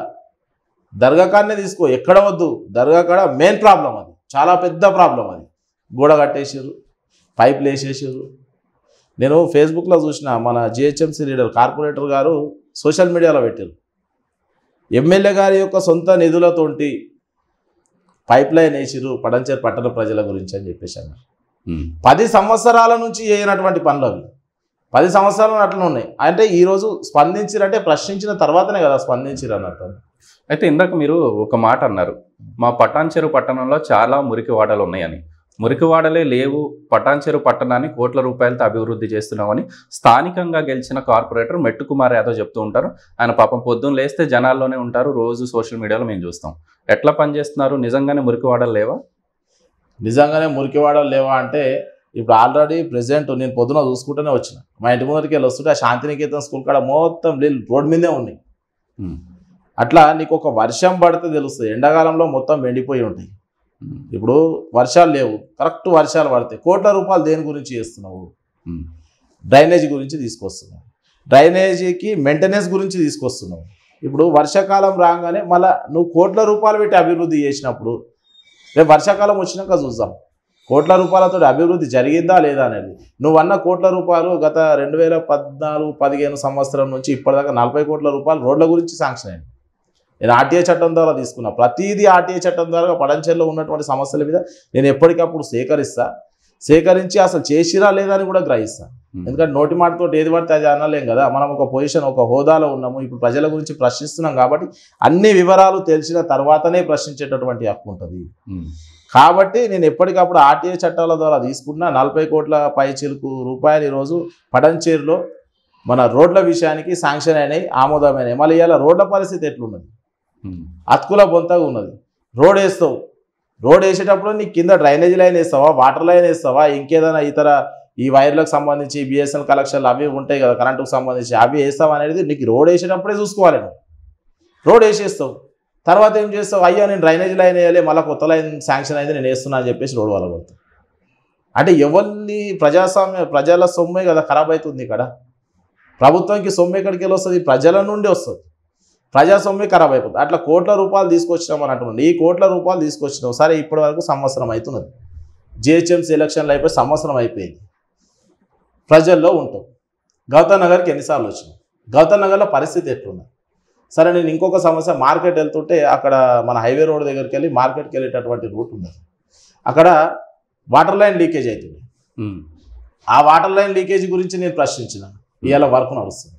దర్గా కాడనే తీసుకో ఎక్కడ వద్దు దర్గా కాడ మెయిన్ ప్రాబ్లం అది చాలా పెద్ద ప్రాబ్లం అది గోడ కట్టేసారు పైపులు వేసేసారు నేను ఫేస్బుక్లో చూసిన మన జిహెచ్ఎంసీ లీడర్ కార్పొరేటర్ గారు సోషల్ మీడియాలో పెట్టారు ఎమ్మెల్యే గారి యొక్క సొంత నిధులతోటి పైప్ లైన్ వేసిరు పడంచేరు పట్టణ ప్రజల గురించి అని చెప్పేసి అన్నారు పది సంవత్సరాల నుంచి చేయనటువంటి పనులు అవి పది సంవత్సరాలు అట్లా ఉన్నాయి అంటే ఈరోజు అంటే ప్రశ్నించిన తర్వాతనే కదా స్పందించిరు అన్నట్టు అయితే ఇందాక మీరు ఒక మాట అన్నారు మా పట్టాంచెరు పట్టణంలో చాలా మురికి వాటలు ఉన్నాయని మురికివాడలే లేవు పటాన్చెరు పట్టణాన్ని కోట్ల రూపాయలతో అభివృద్ధి చేస్తున్నామని స్థానికంగా గెలిచిన కార్పొరేటర్ మెట్టుకుమార్ యాదవ్ చెప్తూ ఉంటారు ఆయన పాపం పొద్దున్న లేస్తే జనాల్లోనే ఉంటారు రోజు సోషల్ మీడియాలో మేము చూస్తాం ఎట్లా పనిచేస్తున్నారు నిజంగానే మురికివాడలు లేవా నిజంగానే మురికివాడలు లేవా అంటే ఇప్పుడు ఆల్రెడీ ప్రెసిడెంట్ నేను పొద్దున చూసుకుంటూనే వచ్చిన మా ఇంటి ముందరికి వెళ్ళి వస్తుంటే ఆ శాంతినికేతన్ స్కూల్ కాడ మొత్తం రోడ్డు మీదే ఉన్నాయి అట్లా నీకు ఒక వర్షం పడితే తెలుస్తుంది ఎండాకాలంలో మొత్తం ఎండిపోయి ఉంటాయి Hmm. ఇప్పుడు వర్షాలు లేవు కరెక్ట్ వర్షాలు పడతాయి కోట్ల రూపాయలు దేని గురించి చేస్తున్నావు hmm. డ్రైనేజీ గురించి తీసుకొస్తున్నావు డ్రైనేజీకి మెయింటెనెన్స్ గురించి తీసుకొస్తున్నావు ఇప్పుడు వర్షాకాలం రాగానే మళ్ళీ నువ్వు కోట్ల రూపాయలు పెట్టి అభివృద్ధి చేసినప్పుడు రేపు వర్షాకాలం వచ్చినాక చూద్దాం కోట్ల రూపాయలతో అభివృద్ధి జరిగిందా లేదా అనేది నువ్వు అన్న కోట్ల రూపాయలు గత రెండు వేల పద్నాలుగు పదిహేను సంవత్సరం నుంచి ఇప్పటిదాకా నలభై కోట్ల రూపాయలు రోడ్ల గురించి శాంక్షన్ అయింది నేను ఆర్టీఏ చట్టం ద్వారా తీసుకున్నా ప్రతిదీ ఆర్టీఏ చట్టం ద్వారా పడంచెల్లో ఉన్నటువంటి సమస్యల మీద నేను ఎప్పటికప్పుడు సేకరిస్తా సేకరించి అసలు చేసిరా లేదా అని కూడా గ్రహిస్తా hmm. ఎందుకంటే నోటి మాటతో ఏది పడితే అది అనలేం కదా మనం ఒక పొజిషన్ ఒక హోదాలో ఉన్నాము ఇప్పుడు ప్రజల గురించి ప్రశ్నిస్తున్నాం కాబట్టి అన్ని వివరాలు తెలిసిన తర్వాతనే ప్రశ్నించేటటువంటి హక్కు ఉంటుంది hmm. కాబట్టి నేను ఎప్పటికప్పుడు ఆర్టీఏ చట్టాల ద్వారా తీసుకున్న నలభై కోట్ల పై చిలుకు రూపాయలు ఈరోజు పడంచేరులో మన రోడ్ల విషయానికి శాంక్షన్ అయినాయి ఆమోదమైనాయి మళ్ళీ ఇవాళ రోడ్ల పరిస్థితి ఎట్లున్నది అతుకుల బొంతగా ఉన్నది రోడ్ వేస్తావు రోడ్ వేసేటప్పుడు నీకు కింద డ్రైనేజ్ లైన్ వేస్తావా వాటర్ లైన్ వేస్తావా ఇంకేదైనా ఇతర ఈ వైర్లకు సంబంధించి బిఎస్ఎన్ కలెక్షన్లు అవి ఉంటాయి కదా కరెంటుకు సంబంధించి అవి వేస్తావు అనేది నీకు రోడ్ వేసేటప్పుడే చూసుకోవాలి నువ్వు రోడ్ వేసేస్తావు తర్వాత ఏం చేస్తావు అయ్యా నేను డ్రైనేజ్ లైన్ వేయాలి మళ్ళీ కొత్త లైన్ శాంక్షన్ అయింది నేను వేస్తున్నా అని చెప్పేసి రోడ్ వాళ్ళ పడుతుంది అంటే ఎవరిని ప్రజాస్వామ్య ప్రజల సొమ్మే కదా ఖరాబ్ అవుతుంది ఇక్కడ ప్రభుత్వానికి సొమ్ము ఎక్కడికి వెళ్ళి వస్తుంది ప్రజల నుండి వస్తుంది ప్రజాస్వామ్యం ఖరాబ్ అయిపోతుంది అట్లా కోట్ల రూపాయలు తీసుకొచ్చినాం అని అంటున్నాను ఈ కోట్ల రూపాయలు తీసుకొచ్చినాం సరే ఇప్పటి వరకు సంవత్సరం అవుతున్నది జిహెచ్ఎంసీ ఎలక్షన్లు అయిపోయి సంవత్సరం అయిపోయింది ప్రజల్లో ఉంటాం గౌతమ్ నగర్కి ఎన్నిసార్లు వచ్చినాం గౌతమ్ నగర్లో పరిస్థితి ఎట్లున్నది సరే నేను ఇంకొక సమస్య మార్కెట్ వెళ్తుంటే అక్కడ మన హైవే రోడ్ దగ్గరికి వెళ్ళి మార్కెట్కి వెళ్ళేటటువంటి రూట్ ఉన్నది అక్కడ వాటర్ లైన్ లీకేజ్ అవుతుంది ఆ వాటర్ లైన్ లీకేజ్ గురించి నేను ప్రశ్నించిన ఇవాళ వర్క్ నడుస్తుంది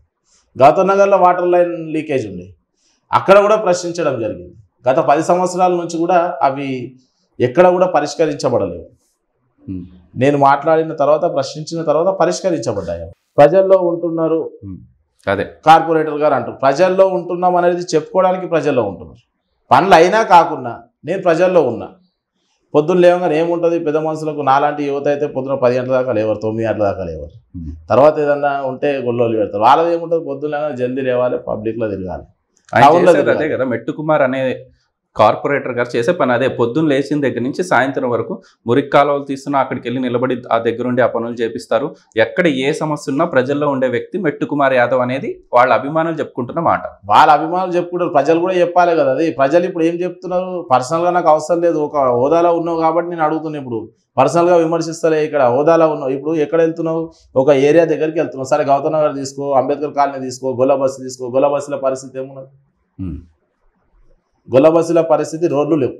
గౌతమ్ నగర్లో వాటర్ లైన్ లీకేజ్ ఉంది అక్కడ కూడా ప్రశ్నించడం జరిగింది గత పది సంవత్సరాల నుంచి కూడా అవి ఎక్కడ కూడా పరిష్కరించబడలేవు నేను మాట్లాడిన తర్వాత ప్రశ్నించిన తర్వాత పరిష్కరించబడ్డాయి ప్రజల్లో ఉంటున్నారు అదే కార్పొరేటర్ గారు అంటారు ప్రజల్లో ఉంటున్నాం అనేది చెప్పుకోవడానికి ప్రజల్లో ఉంటున్నారు పనులు అయినా కాకుండా నేను ప్రజల్లో ఉన్నా పొద్దున్న లేవగానే ఏముంటుంది పెద్ద మనుషులకు నాలాంటి యువత అయితే పొద్దున పది గంటల దాకా లేవరు తొమ్మిది గంటల దాకా లేవరు తర్వాత ఏదన్నా ఉంటే గొల్లోలు పెడతారు వాళ్ళది ఏముంటుంది పొద్దున్న జల్దీ లేవాలి పబ్లిక్లో తిరగాలి అవును అదే కదా మెట్టు కుమార్ అనే కార్పొరేటర్ గారు చేసే పని అదే పొద్దున్న లేచిన దగ్గర నుంచి సాయంత్రం వరకు మురికి కాలువలు తీస్తున్నా అక్కడికి వెళ్ళి నిలబడి ఆ దగ్గరుండి ఆ పనులు చేపిస్తారు ఎక్కడ ఏ సమస్య ఉన్నా ప్రజల్లో ఉండే వ్యక్తి మెట్టు కుమార్ యాదవ్ అనేది వాళ్ళ అభిమానులు చెప్పుకుంటున్న మాట వాళ్ళ అభిమానులు చెప్పుకుంటారు ప్రజలు కూడా చెప్పాలి కదా అది ప్రజలు ఇప్పుడు ఏం చెప్తున్నారు పర్సనల్గా నాకు అవసరం లేదు ఒక హోదాలో ఉన్నావు కాబట్టి నేను అడుగుతున్నా ఇప్పుడు పర్సనల్గా విమర్శిస్తలే ఇక్కడ హోదాలో ఉన్నావు ఇప్పుడు ఎక్కడ వెళ్తున్నావు ఒక ఏరియా దగ్గరికి వెళ్తున్నావు సరే గౌతమ్ నగర్ తీసుకో అంబేద్కర్ కాలనీ తీసుకో గొల్ల బస్సు తీసుకో గొల్ల బస్సుల పరిస్థితి ఏమున్నది గొల్లబస్సుల పరిస్థితి రోడ్లు లేవు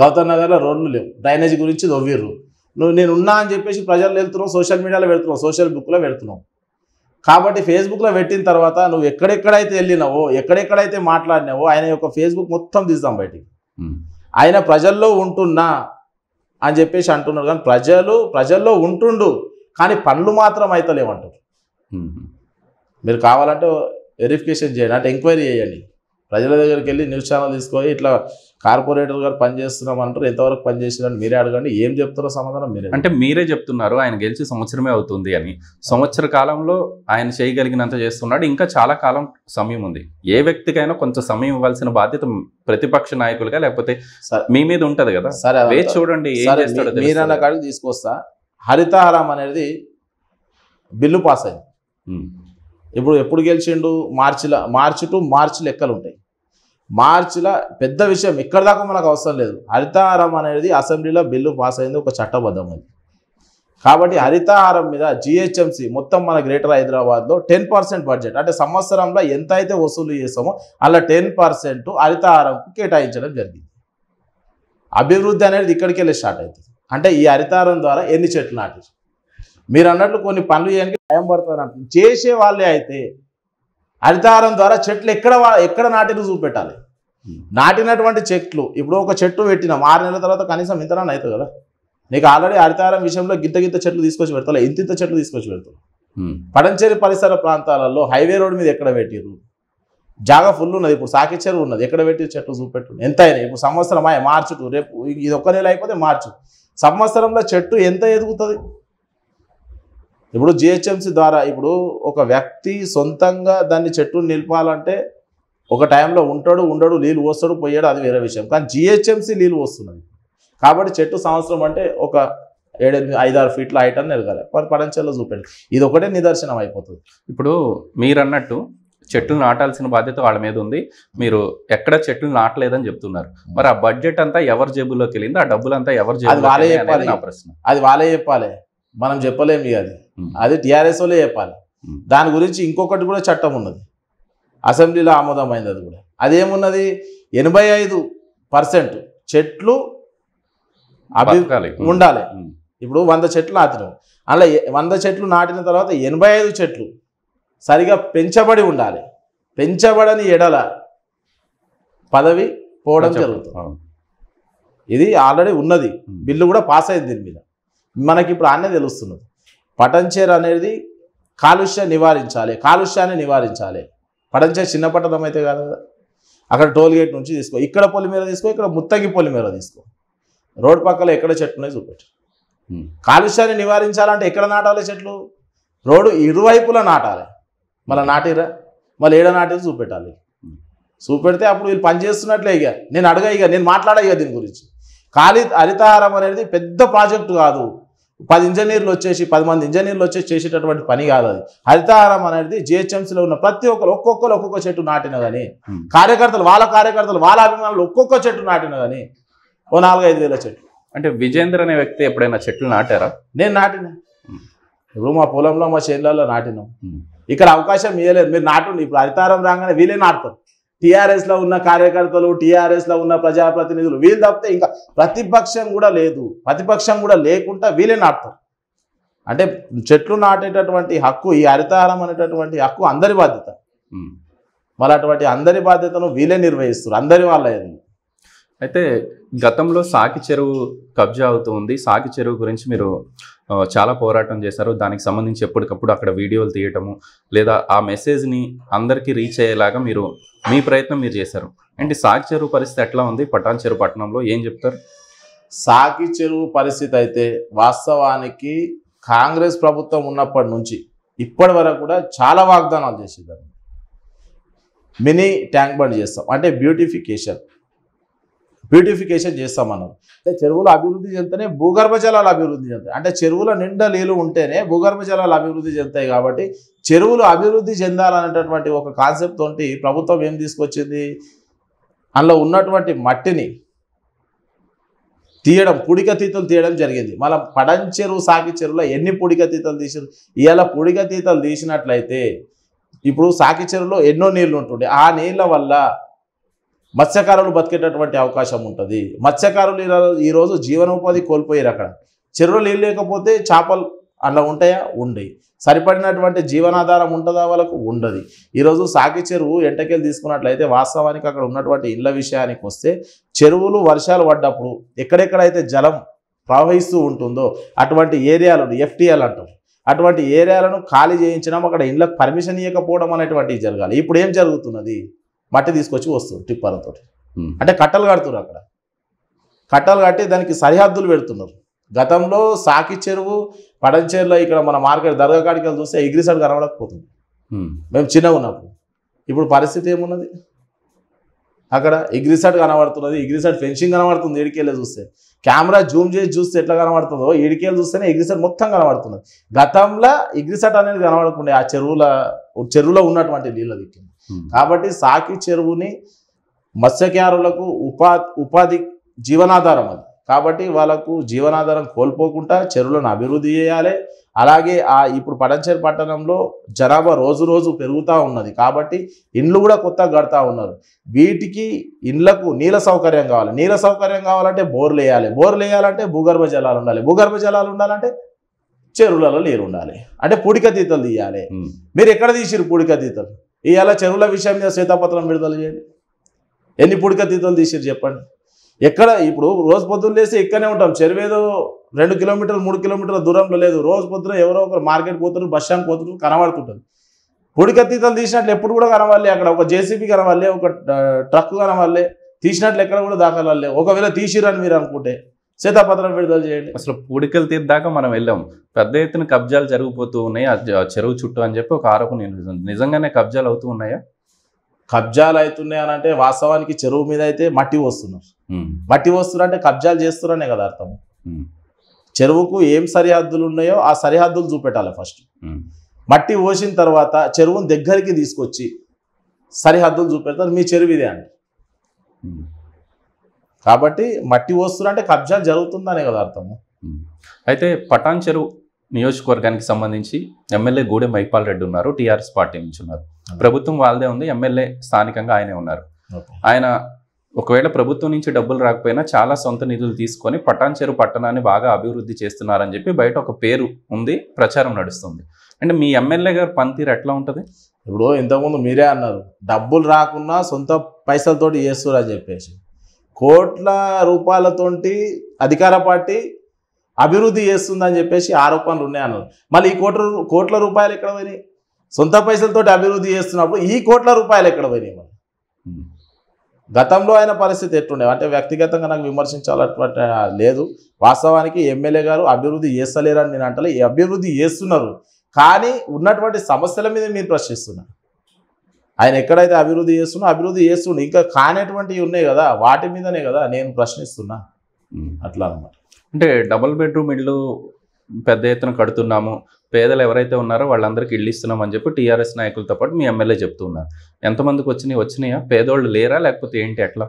గౌతమ్ నగర్లో రోడ్లు లేవు డ్రైనేజ్ గురించి దొవ్విర్రు నువ్వు నేను ఉన్నా అని చెప్పేసి ప్రజలు వెళ్తున్నావు సోషల్ మీడియాలో పెడుతున్నావు సోషల్ బుక్లో పెడుతున్నావు కాబట్టి ఫేస్బుక్లో పెట్టిన తర్వాత నువ్వు ఎక్కడెక్కడైతే వెళ్ళినావో ఎక్కడెక్కడైతే మాట్లాడినావో ఆయన యొక్క ఫేస్బుక్ మొత్తం తీస్తాం బయటికి ఆయన ప్రజల్లో ఉంటున్నా అని చెప్పేసి అంటున్నారు కానీ ప్రజలు ప్రజల్లో ఉంటుండు కానీ పనులు మాత్రం అవుతలేవంటారు మీరు కావాలంటే వెరిఫికేషన్ చేయండి అంటే ఎంక్వైరీ చేయండి ప్రజల దగ్గరికి వెళ్ళి న్యూస్ ఛానల్ తీసుకొని ఇట్లా కార్పొరేటర్ గారు పనిచేస్తున్నాం అంటారు ఎంతవరకు పనిచేసినారని మీరే అడగండి ఏం చెప్తారో సమాధానం మీరే అంటే మీరే చెప్తున్నారు ఆయన గెలిచి సంవత్సరమే అవుతుంది అని సంవత్సర కాలంలో ఆయన చేయగలిగినంత చేస్తున్నాడు ఇంకా చాలా కాలం సమయం ఉంది ఏ వ్యక్తికైనా కొంచెం సమయం ఇవ్వాల్సిన బాధ్యత ప్రతిపక్ష నాయకులుగా లేకపోతే మీ మీద ఉంటుంది కదా సరే చూడండి మీరన్న కాడికి తీసుకొస్తా హరితహారం అనేది బిల్లు పాస్ అయింది ఇప్పుడు ఎప్పుడు గెలిచిండు మార్చిలో మార్చి టు మార్చి లెక్కలు ఉంటాయి మార్చిలో పెద్ద విషయం ఇక్కడ దాకా మనకు అవసరం లేదు హరితహారం అనేది అసెంబ్లీలో బిల్లు పాస్ అయింది ఒక చట్టబద్ధం అది కాబట్టి హరితహారం మీద జిహెచ్ఎంసీ మొత్తం మన గ్రేటర్ హైదరాబాద్లో టెన్ పర్సెంట్ బడ్జెట్ అంటే సంవత్సరంలో ఎంత అయితే వసూలు చేస్తామో అలా టెన్ పర్సెంట్ హరితహారంకు కేటాయించడం జరిగింది అభివృద్ధి అనేది ఇక్కడికి వెళ్ళి స్టార్ట్ అవుతుంది అంటే ఈ హరితహారం ద్వారా ఎన్ని చెట్లు నాటారు మీరు అన్నట్లు కొన్ని పనులు చేయడానికి భయం పడుతున్నారు చేసే వాళ్ళే అయితే హరితహారం ద్వారా చెట్లు ఎక్కడ ఎక్కడ నాటిన చూపెట్టాలి నాటినటువంటి చెట్లు ఇప్పుడు ఒక చెట్టు పెట్టినాం ఆరు నెలల తర్వాత కనీసం ఇంతనా అవుతుంది కదా నీకు ఆల్రెడీ హరితహారం విషయంలో గిత్త గింత చెట్లు తీసుకొచ్చి పెడతారు ఇంత ఇంత చెట్లు తీసుకొచ్చి పెడతారు పడంచేరి పరిసర ప్రాంతాలలో హైవే రోడ్ మీద ఎక్కడ పెట్టిరు జాగా ఫుల్ ఉన్నది ఇప్పుడు సాకి చెరువు ఉన్నది ఎక్కడ పెట్టి చెట్లు చూపెట్టు ఎంత అయినా ఇప్పుడు సంవత్సరం మార్చుటు రేపు ఇది ఒక్క నెల అయిపోతే మార్చు సంవత్సరంలో చెట్టు ఎంత ఎదుగుతుంది ఇప్పుడు జిహెచ్ఎంసీ ద్వారా ఇప్పుడు ఒక వ్యక్తి సొంతంగా దాన్ని చెట్టును నిలపాలంటే ఒక టైంలో ఉంటాడు ఉండడు నీళ్ళు పోస్తాడు పోయాడు అది వేరే విషయం కానీ జిహెచ్ఎంసీ నీళ్ళు వస్తున్నాయి కాబట్టి చెట్టు సంవత్సరం అంటే ఒక ఏడెనిమిది ఐదారు ఫీట్ల హైట్ అని ఎదగాలి మరి పడంచెల్లో చూపండి ఇది ఒకటే నిదర్శనం అయిపోతుంది ఇప్పుడు మీరు అన్నట్టు చెట్లు నాటాల్సిన బాధ్యత వాళ్ళ మీద ఉంది మీరు ఎక్కడ చెట్లు నాటలేదని చెప్తున్నారు మరి ఆ బడ్జెట్ అంతా ఎవరి జేబులోకి వెళ్ళింది ఆ డబ్బులు అంతా ఎవరి ప్రశ్న అది వాళ్ళే చెప్పాలి మనం చెప్పలేము అది అది టిఆర్ఎస్ వాళ్ళే చెప్పాలి దాని గురించి ఇంకొకటి కూడా చట్టం ఉన్నది అసెంబ్లీలో ఆమోదమైంది అది కూడా అదేమున్నది ఎనభై ఐదు పర్సెంట్ చెట్లు ఉండాలి ఇప్పుడు వంద చెట్లు నాటినాం అలా వంద చెట్లు నాటిన తర్వాత ఎనభై ఐదు చెట్లు సరిగా పెంచబడి ఉండాలి పెంచబడని ఎడల పదవి పోవడం జరుగుతుంది ఇది ఆల్రెడీ ఉన్నది బిల్లు కూడా పాస్ అయింది దీని మీద మనకి ఇప్పుడు ఆనే తెలుస్తున్నది పటంచేర్ అనేది కాలుష్య నివారించాలి కాలుష్యాన్ని నివారించాలి పటంచేర్ చిన్న పట్టణం అయితే కాదు కదా అక్కడ టోల్గేట్ నుంచి తీసుకో ఇక్కడ పొలిమేర తీసుకో ఇక్కడ ముత్తగి పొలిమేర తీసుకో రోడ్ పక్కన ఎక్కడ చెట్లు ఉన్నాయి చూపెట్టు కాలుష్యాన్ని నివారించాలంటే ఎక్కడ నాటాలి చెట్లు రోడ్డు ఇరువైపులా నాటాలి మళ్ళీ నాటిరా మళ్ళీ ఏడ నాటి చూపెట్టాలి చూపెడితే అప్పుడు వీళ్ళు పనిచేస్తున్నట్లే ఇక నేను అడగ ఇక నేను మాట్లాడా ఇక దీని గురించి కాలి హరితహారం అనేది పెద్ద ప్రాజెక్టు కాదు పది ఇంజనీర్లు వచ్చేసి పది మంది ఇంజనీర్లు వచ్చేసి చేసేటటువంటి పని కాదు అది హరితహారం అనేది జిహెచ్ఎంసీలో ఉన్న ప్రతి ఒక్కరు ఒక్కొక్కరు ఒక్కొక్క చెట్టు నాటిన గాని hmm. కార్యకర్తలు వాళ్ళ కార్యకర్తలు వాళ్ళ అభిమానులు ఒక్కొక్క చెట్టు నాటిన గాని ఓ నాలుగైదు వేల చెట్లు అంటే విజేంద్ర అనే వ్యక్తి ఎప్పుడైనా చెట్లు నాటారా నేను నాటిన hmm. ఇప్పుడు మా పొలంలో మా చేనులలో నాటినాం hmm. ఇక్కడ అవకాశం ఇవ్వలేదు మీరు నాటు ఇప్పుడు హరితారం రాగానే వీలే నాటుతారు లో ఉన్న కార్యకర్తలు లో ఉన్న ప్రజాప్రతినిధులు వీళ్ళు తప్పితే ఇంకా ప్రతిపక్షం కూడా లేదు ప్రతిపక్షం కూడా లేకుండా వీళ్ళే నాటుతారు అంటే చెట్లు నాటేటటువంటి హక్కు ఈ హరితహారం అనేటటువంటి హక్కు అందరి బాధ్యత మరి అటువంటి అందరి బాధ్యతను వీళ్ళే నిర్వహిస్తారు అందరి వాళ్ళ అయితే గతంలో సాకి చెరువు కబ్జా అవుతుంది సాకి చెరువు గురించి మీరు చాలా పోరాటం చేశారు దానికి సంబంధించి ఎప్పటికప్పుడు అక్కడ వీడియోలు తీయటము లేదా ఆ మెసేజ్ని అందరికీ రీచ్ అయ్యేలాగా మీరు మీ ప్రయత్నం మీరు చేశారు అంటే సాకి చెరువు పరిస్థితి ఎట్లా ఉంది పటాన్ చెరువు పట్టణంలో ఏం చెప్తారు సాకి చెరువు పరిస్థితి అయితే వాస్తవానికి కాంగ్రెస్ ప్రభుత్వం ఉన్నప్పటి నుంచి ఇప్పటి వరకు కూడా చాలా వాగ్దానాలు చేసేదాన్ని మినీ ట్యాంక్ బండ్ చేస్తాం అంటే బ్యూటిఫికేషన్ బ్యూటిఫికేషన్ చేస్తామన్నారు అంటే చెరువులు అభివృద్ధి చెందితేనే భూగర్భ జలాలు అభివృద్ధి చెందుతాయి అంటే చెరువుల నిండా నీళ్ళు ఉంటేనే భూగర్భ జలాలు అభివృద్ధి చెందుతాయి కాబట్టి చెరువులు అభివృద్ధి చెందాలనేటటువంటి ఒక కాన్సెప్ట్ తోటి ప్రభుత్వం ఏం తీసుకొచ్చింది అందులో ఉన్నటువంటి మట్టిని తీయడం పుడిక తీతలు తీయడం జరిగింది మళ్ళీ పడంచెరువు సాగి చెరువులో ఎన్ని పుడిక తీతలు తీసారు ఇవాళ పుడిక తీతలు తీసినట్లయితే ఇప్పుడు సాకి చెరువులో ఎన్నో నీళ్ళు ఉంటుండే ఆ నీళ్ళ వల్ల మత్స్యకారులు బతికేటటువంటి అవకాశం ఉంటుంది మత్స్యకారులు ఈరోజు జీవనోపాధి కోల్పోయారు అక్కడ చెరువులు ఏం లేకపోతే చేపలు అలా ఉంటాయా ఉండయి సరిపడినటువంటి జీవనాధారం ఉంటుందా వాళ్ళకు ఉండదు ఈరోజు సాగి చెరువు ఎంటకెళ్ళి తీసుకున్నట్లయితే వాస్తవానికి అక్కడ ఉన్నటువంటి ఇళ్ళ విషయానికి వస్తే చెరువులు వర్షాలు పడ్డప్పుడు ఎక్కడెక్కడైతే జలం ప్రవహిస్తూ ఉంటుందో అటువంటి ఏరియాలను ఎఫ్టీఎల్ అంటాం అటువంటి ఏరియాలను ఖాళీ చేయించడం అక్కడ ఇళ్ళకు పర్మిషన్ ఇవ్వకపోవడం అనేటువంటివి జరగాలి ఇప్పుడు ఏం జరుగుతున్నది బట్ట తీసుకొచ్చి వస్తారు టిప్పర్లతో అంటే కట్టలు కడుతున్నారు అక్కడ కట్టలు కట్టి దానికి సరిహద్దులు పెడుతున్నారు గతంలో సాకి చెరువు పడంచేరులో ఇక్కడ మన మార్కెట్ దర్గా కాడికి చూస్తే ఎగ్రిసాడు కనబడకపోతుంది మేము చిన్నగా ఉన్నప్పుడు ఇప్పుడు పరిస్థితి ఏమున్నది అక్కడ ఎగ్రిసాట్ కనబడుతున్నది ఎగ్రిసాట్ ఫెన్సింగ్ కనబడుతుంది ఏడికేళ్ళు చూస్తే కెమెరా జూమ్ చేసి చూస్తే ఎట్లా కనబడుతుందో ఏడికేళ్ళు చూస్తేనే ఎగ్రిసాట్ మొత్తం కనబడుతున్నది గతంలో ఎగ్రిసాట్ అనేది కనబడకుండా ఆ చెరువుల చెరువులో ఉన్నటువంటి నీళ్ళ దిక్కింది Hmm. కాబట్టి సాకి చెరువుని మత్స్యకారులకు ఉపా ఉపాధి జీవనాధారం అది కాబట్టి వాళ్ళకు జీవనాధారం కోల్పోకుండా చెరువులను అభివృద్ధి చేయాలి అలాగే ఆ ఇప్పుడు పడంచేరు పట్టణంలో జనాభా రోజు రోజు పెరుగుతూ ఉన్నది కాబట్టి ఇండ్లు కూడా కొత్తగా కడతా ఉన్నారు వీటికి ఇండ్లకు నీళ్ళ సౌకర్యం కావాలి నీళ్ళ సౌకర్యం కావాలంటే బోర్లు వేయాలి బోర్లు వేయాలంటే భూగర్భ జలాలు ఉండాలి భూగర్భ జలాలు ఉండాలంటే చెరువులలో నీరు ఉండాలి అంటే పూడిక తీతలు తీయాలి hmm. మీరు ఎక్కడ తీసిరు పూడిక తీతలు ఇవాళ చెరువుల విషయం మీద శ్వేతాపత్రం విడుదల చేయండి ఎన్ని పుడికతీతలు తీసిరు చెప్పండి ఎక్కడ ఇప్పుడు రోజు పొద్దున్న లేసి ఇక్కడనే ఉంటాం చెరువు ఏదో రెండు కిలోమీటర్లు మూడు కిలోమీటర్ల దూరంలో లేదు రోజు పొద్దున ఎవరో ఒకరు మార్కెట్ పోతున్నారు బస్ స్టాండ్ పోతున్నారు కనబడుతుంటుంది పుడికతీతలు తీసినట్లు ఎప్పుడు కూడా కనవాలి అక్కడ ఒక జేసీబీ కనవాలి ఒక ట్రక్ కనవాలి తీసినట్లు ఎక్కడ కూడా దాఖలాలే ఒకవేళ తీసిరని మీరు అనుకుంటే సీతాపత్రం విడుదల చేయండి అసలు పూడికలు తీర్దాక మనం వెళ్ళాం పెద్ద ఎత్తున కబ్జాలు జరిగిపోతూ ఉన్నాయి చెరువు చుట్టూ అని చెప్పి ఒక ఆరోపణ నిజంగానే కబ్జాలు అవుతూ ఉన్నాయా కబ్జాలు అవుతున్నాయి అని అంటే వాస్తవానికి చెరువు మీద అయితే మట్టి వస్తున్నారు మట్టి వస్తున్నారు అంటే కబ్జాలు చేస్తున్నారనే కదా అర్థం చెరువుకు ఏం సరిహద్దులు ఉన్నాయో ఆ సరిహద్దులు చూపెట్టాలి ఫస్ట్ మట్టి పోసిన తర్వాత చెరువును దగ్గరికి తీసుకొచ్చి సరిహద్దులు చూపెడతారు మీ చెరువు ఇదే అంటారు కాబట్టి మట్టి వస్తువులు అంటే కబ్జా జరుగుతుందనే కదా అర్థము అయితే పటాన్ చెరువు నియోజకవర్గానికి సంబంధించి ఎమ్మెల్యే గూడెం మైపాల్ రెడ్డి ఉన్నారు టీఆర్ఎస్ పార్టీ నుంచి ఉన్నారు ప్రభుత్వం వాళ్ళదే ఉంది ఎమ్మెల్యే స్థానికంగా ఆయనే ఉన్నారు ఆయన ఒకవేళ ప్రభుత్వం నుంచి డబ్బులు రాకపోయినా చాలా సొంత నిధులు తీసుకొని పటాన్ చెరువు పట్టణాన్ని బాగా అభివృద్ధి చేస్తున్నారని చెప్పి బయట ఒక పేరు ఉంది ప్రచారం నడుస్తుంది అంటే మీ ఎమ్మెల్యే గారు పనితీరు ఎట్లా ఉంటుంది ఇప్పుడు ఇంతకుముందు మీరే అన్నారు డబ్బులు రాకున్నా సొంత పైసలతోటి చేస్తురా చెప్పేసి కోట్ల రూపాయలతోటి అధికార పార్టీ అభివృద్ధి చేస్తుందని చెప్పేసి ఆరోపణలు ఉన్నాయి అన్నారు మళ్ళీ ఈ కోట్ల కోట్ల రూపాయలు ఎక్కడ పోయినాయి సొంత పైసలతోటి అభివృద్ధి చేస్తున్నప్పుడు ఈ కోట్ల రూపాయలు ఎక్కడ పోయినాయి మరి hmm. గతంలో ఆయన పరిస్థితి ఎట్టుండే అంటే వ్యక్తిగతంగా నాకు విమర్శించాలటువంటి లేదు వాస్తవానికి ఎమ్మెల్యే గారు అభివృద్ధి చేస్తలేరని నేను అంటలే అభివృద్ధి చేస్తున్నారు కానీ ఉన్నటువంటి సమస్యల మీద మీరు ప్రశ్నిస్తున్నారు ఆయన ఎక్కడైతే అభివృద్ధి చేస్తున్నా అభివృద్ధి చేస్తున్నా ఇంకా కానిటువంటివి ఉన్నాయి కదా వాటి మీదనే కదా నేను ప్రశ్నిస్తున్నా అట్లా అనమాట అంటే డబుల్ బెడ్రూమ్ ఇళ్ళు పెద్ద ఎత్తున కడుతున్నాము పేదలు ఎవరైతే ఉన్నారో వాళ్ళందరికీ ఇళ్ళు ఇస్తున్నాం అని చెప్పి టీఆర్ఎస్ నాయకులతో పాటు మీ ఎమ్మెల్యే చెప్తున్నారు ఎంతమందికి వచ్చినాయి వచ్చినాయా పేదోళ్ళు లేరా లేకపోతే ఏంటి ఎట్లా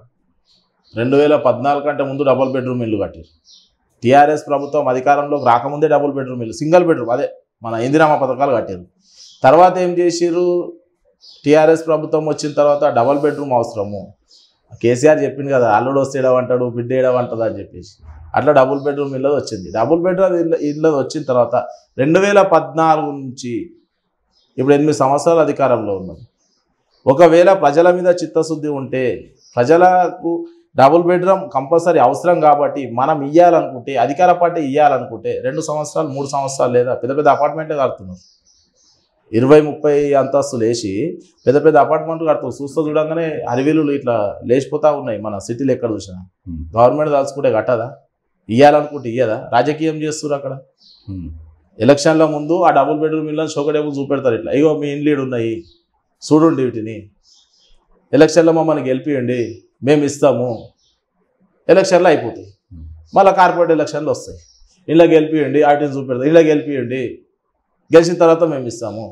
రెండు వేల పద్నాలుగు కంటే ముందు డబుల్ బెడ్రూమ్ ఇల్లు కట్టారు టీఆర్ఎస్ ప్రభుత్వం అధికారంలోకి రాకముందే డబుల్ బెడ్రూమ్ ఇల్లు సింగిల్ బెడ్రూమ్ అదే మన ఇందిరామ పథకాలు కట్టారు తర్వాత ఏం చేసారు టీఆర్ఎస్ ప్రభుత్వం వచ్చిన తర్వాత డబల్ బెడ్రూమ్ అవసరము కేసీఆర్ చెప్పింది కదా అల్లుడు వస్తే ఏడవంటాడు బిడ్డ ఏడవంటుంది అని చెప్పేసి అట్లా డబుల్ బెడ్రూమ్ ఇళ్ళది వచ్చింది డబుల్ బెడ్రూమ్ ఇళ్ళ ఇళ్ళది వచ్చిన తర్వాత రెండు వేల పద్నాలుగు నుంచి ఇప్పుడు ఎనిమిది సంవత్సరాలు అధికారంలో ఉన్నది ఒకవేళ ప్రజల మీద చిత్తశుద్ధి ఉంటే ప్రజలకు డబుల్ బెడ్రూమ్ కంపల్సరీ అవసరం కాబట్టి మనం ఇవ్వాలనుకుంటే అధికార పార్టీ ఇవ్వాలనుకుంటే రెండు సంవత్సరాలు మూడు సంవత్సరాలు లేదా పెద్ద పెద్ద అపార్ట్మెంట్లే కడుతున్నారు ఇరవై ముప్పై అంతస్తులు వేసి పెద్ద పెద్ద అపార్ట్మెంట్లు కడతారు చూస్తూ చూడంగానే అరవీలు ఇట్లా లేచిపోతా ఉన్నాయి మన సిటీలు ఎక్కడ చూసినా గవర్నమెంట్ hmm. దాల్చుకుంటే కట్టదా ఇవ్వాలనుకుంటే ఇయ్యదా రాజకీయం చేస్తారు అక్కడ ఎలక్షన్ల hmm. ముందు ఆ డబుల్ బెడ్రూమ్ ఇళ్ళని షోకడేమో చూపెడతారు ఇట్లా ఇగో మీ ఇండ్లీడ్ ఉన్నాయి చూడండి వీటిని ఎలక్షన్లో మమ్మల్ని గెలిపియండి మేము ఇస్తాము ఎలక్షన్లు అయిపోతాయి మళ్ళీ కార్పొరేట్ ఎలక్షన్లు వస్తాయి ఇలా గెలిపియండి వాటిని చూపెడతాయి ఇలా గెలిపియండి గెలిచిన తర్వాత మేము ఇస్తాము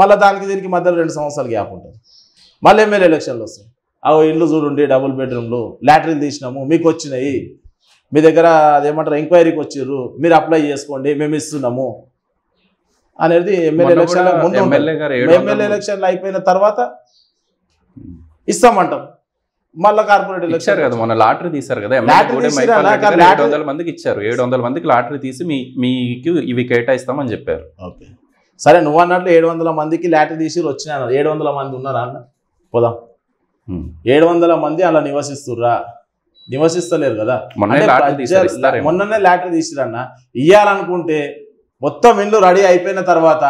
మళ్ళీ దానికి దీనికి మధ్యలో రెండు సంవత్సరాలు గ్యాప్ ఉంటుంది మళ్ళీ ఎమ్మెల్యే ఎలక్షన్లు వస్తాయి ఆ ఇల్లు చూడండి డబుల్ బెడ్రూమ్లు లాటరీలు తీసినాము మీకు వచ్చినాయి మీ దగ్గర అదేమంటారు ఎంక్వైరీకి వచ్చారు మీరు అప్లై చేసుకోండి మేము ఇస్తున్నాము అనేది ఎమ్మెల్యే ఎలక్షన్ ఎమ్మెల్యే ఎలక్షన్లు అయిపోయిన తర్వాత ఇస్తామంటారు మళ్ళీ కార్పొరేట్ ఇచ్చారు కదా మొన్న లాటరీ తీశారు కదా ఏడు వందల మందికి ఇచ్చారు ఏడు వందల మందికి లాటరీ తీసి మీకు ఇవి కేటాయిస్తామని చెప్పారు ఓకే సరే నువ్వు అన్నట్లు ఏడు వందల మందికి లాటరీ తీసి వచ్చినాను ఏడు వందల మంది ఉన్నారా అన్న పోదాం ఏడు వందల మంది అలా నివసిస్తుర్రా నివసిస్తలేరు కదా మొన్ననే లాటరీ తీసిరన్న ఇయ్యాలనుకుంటే మొత్తం ఇల్లు రెడీ అయిపోయిన తర్వాత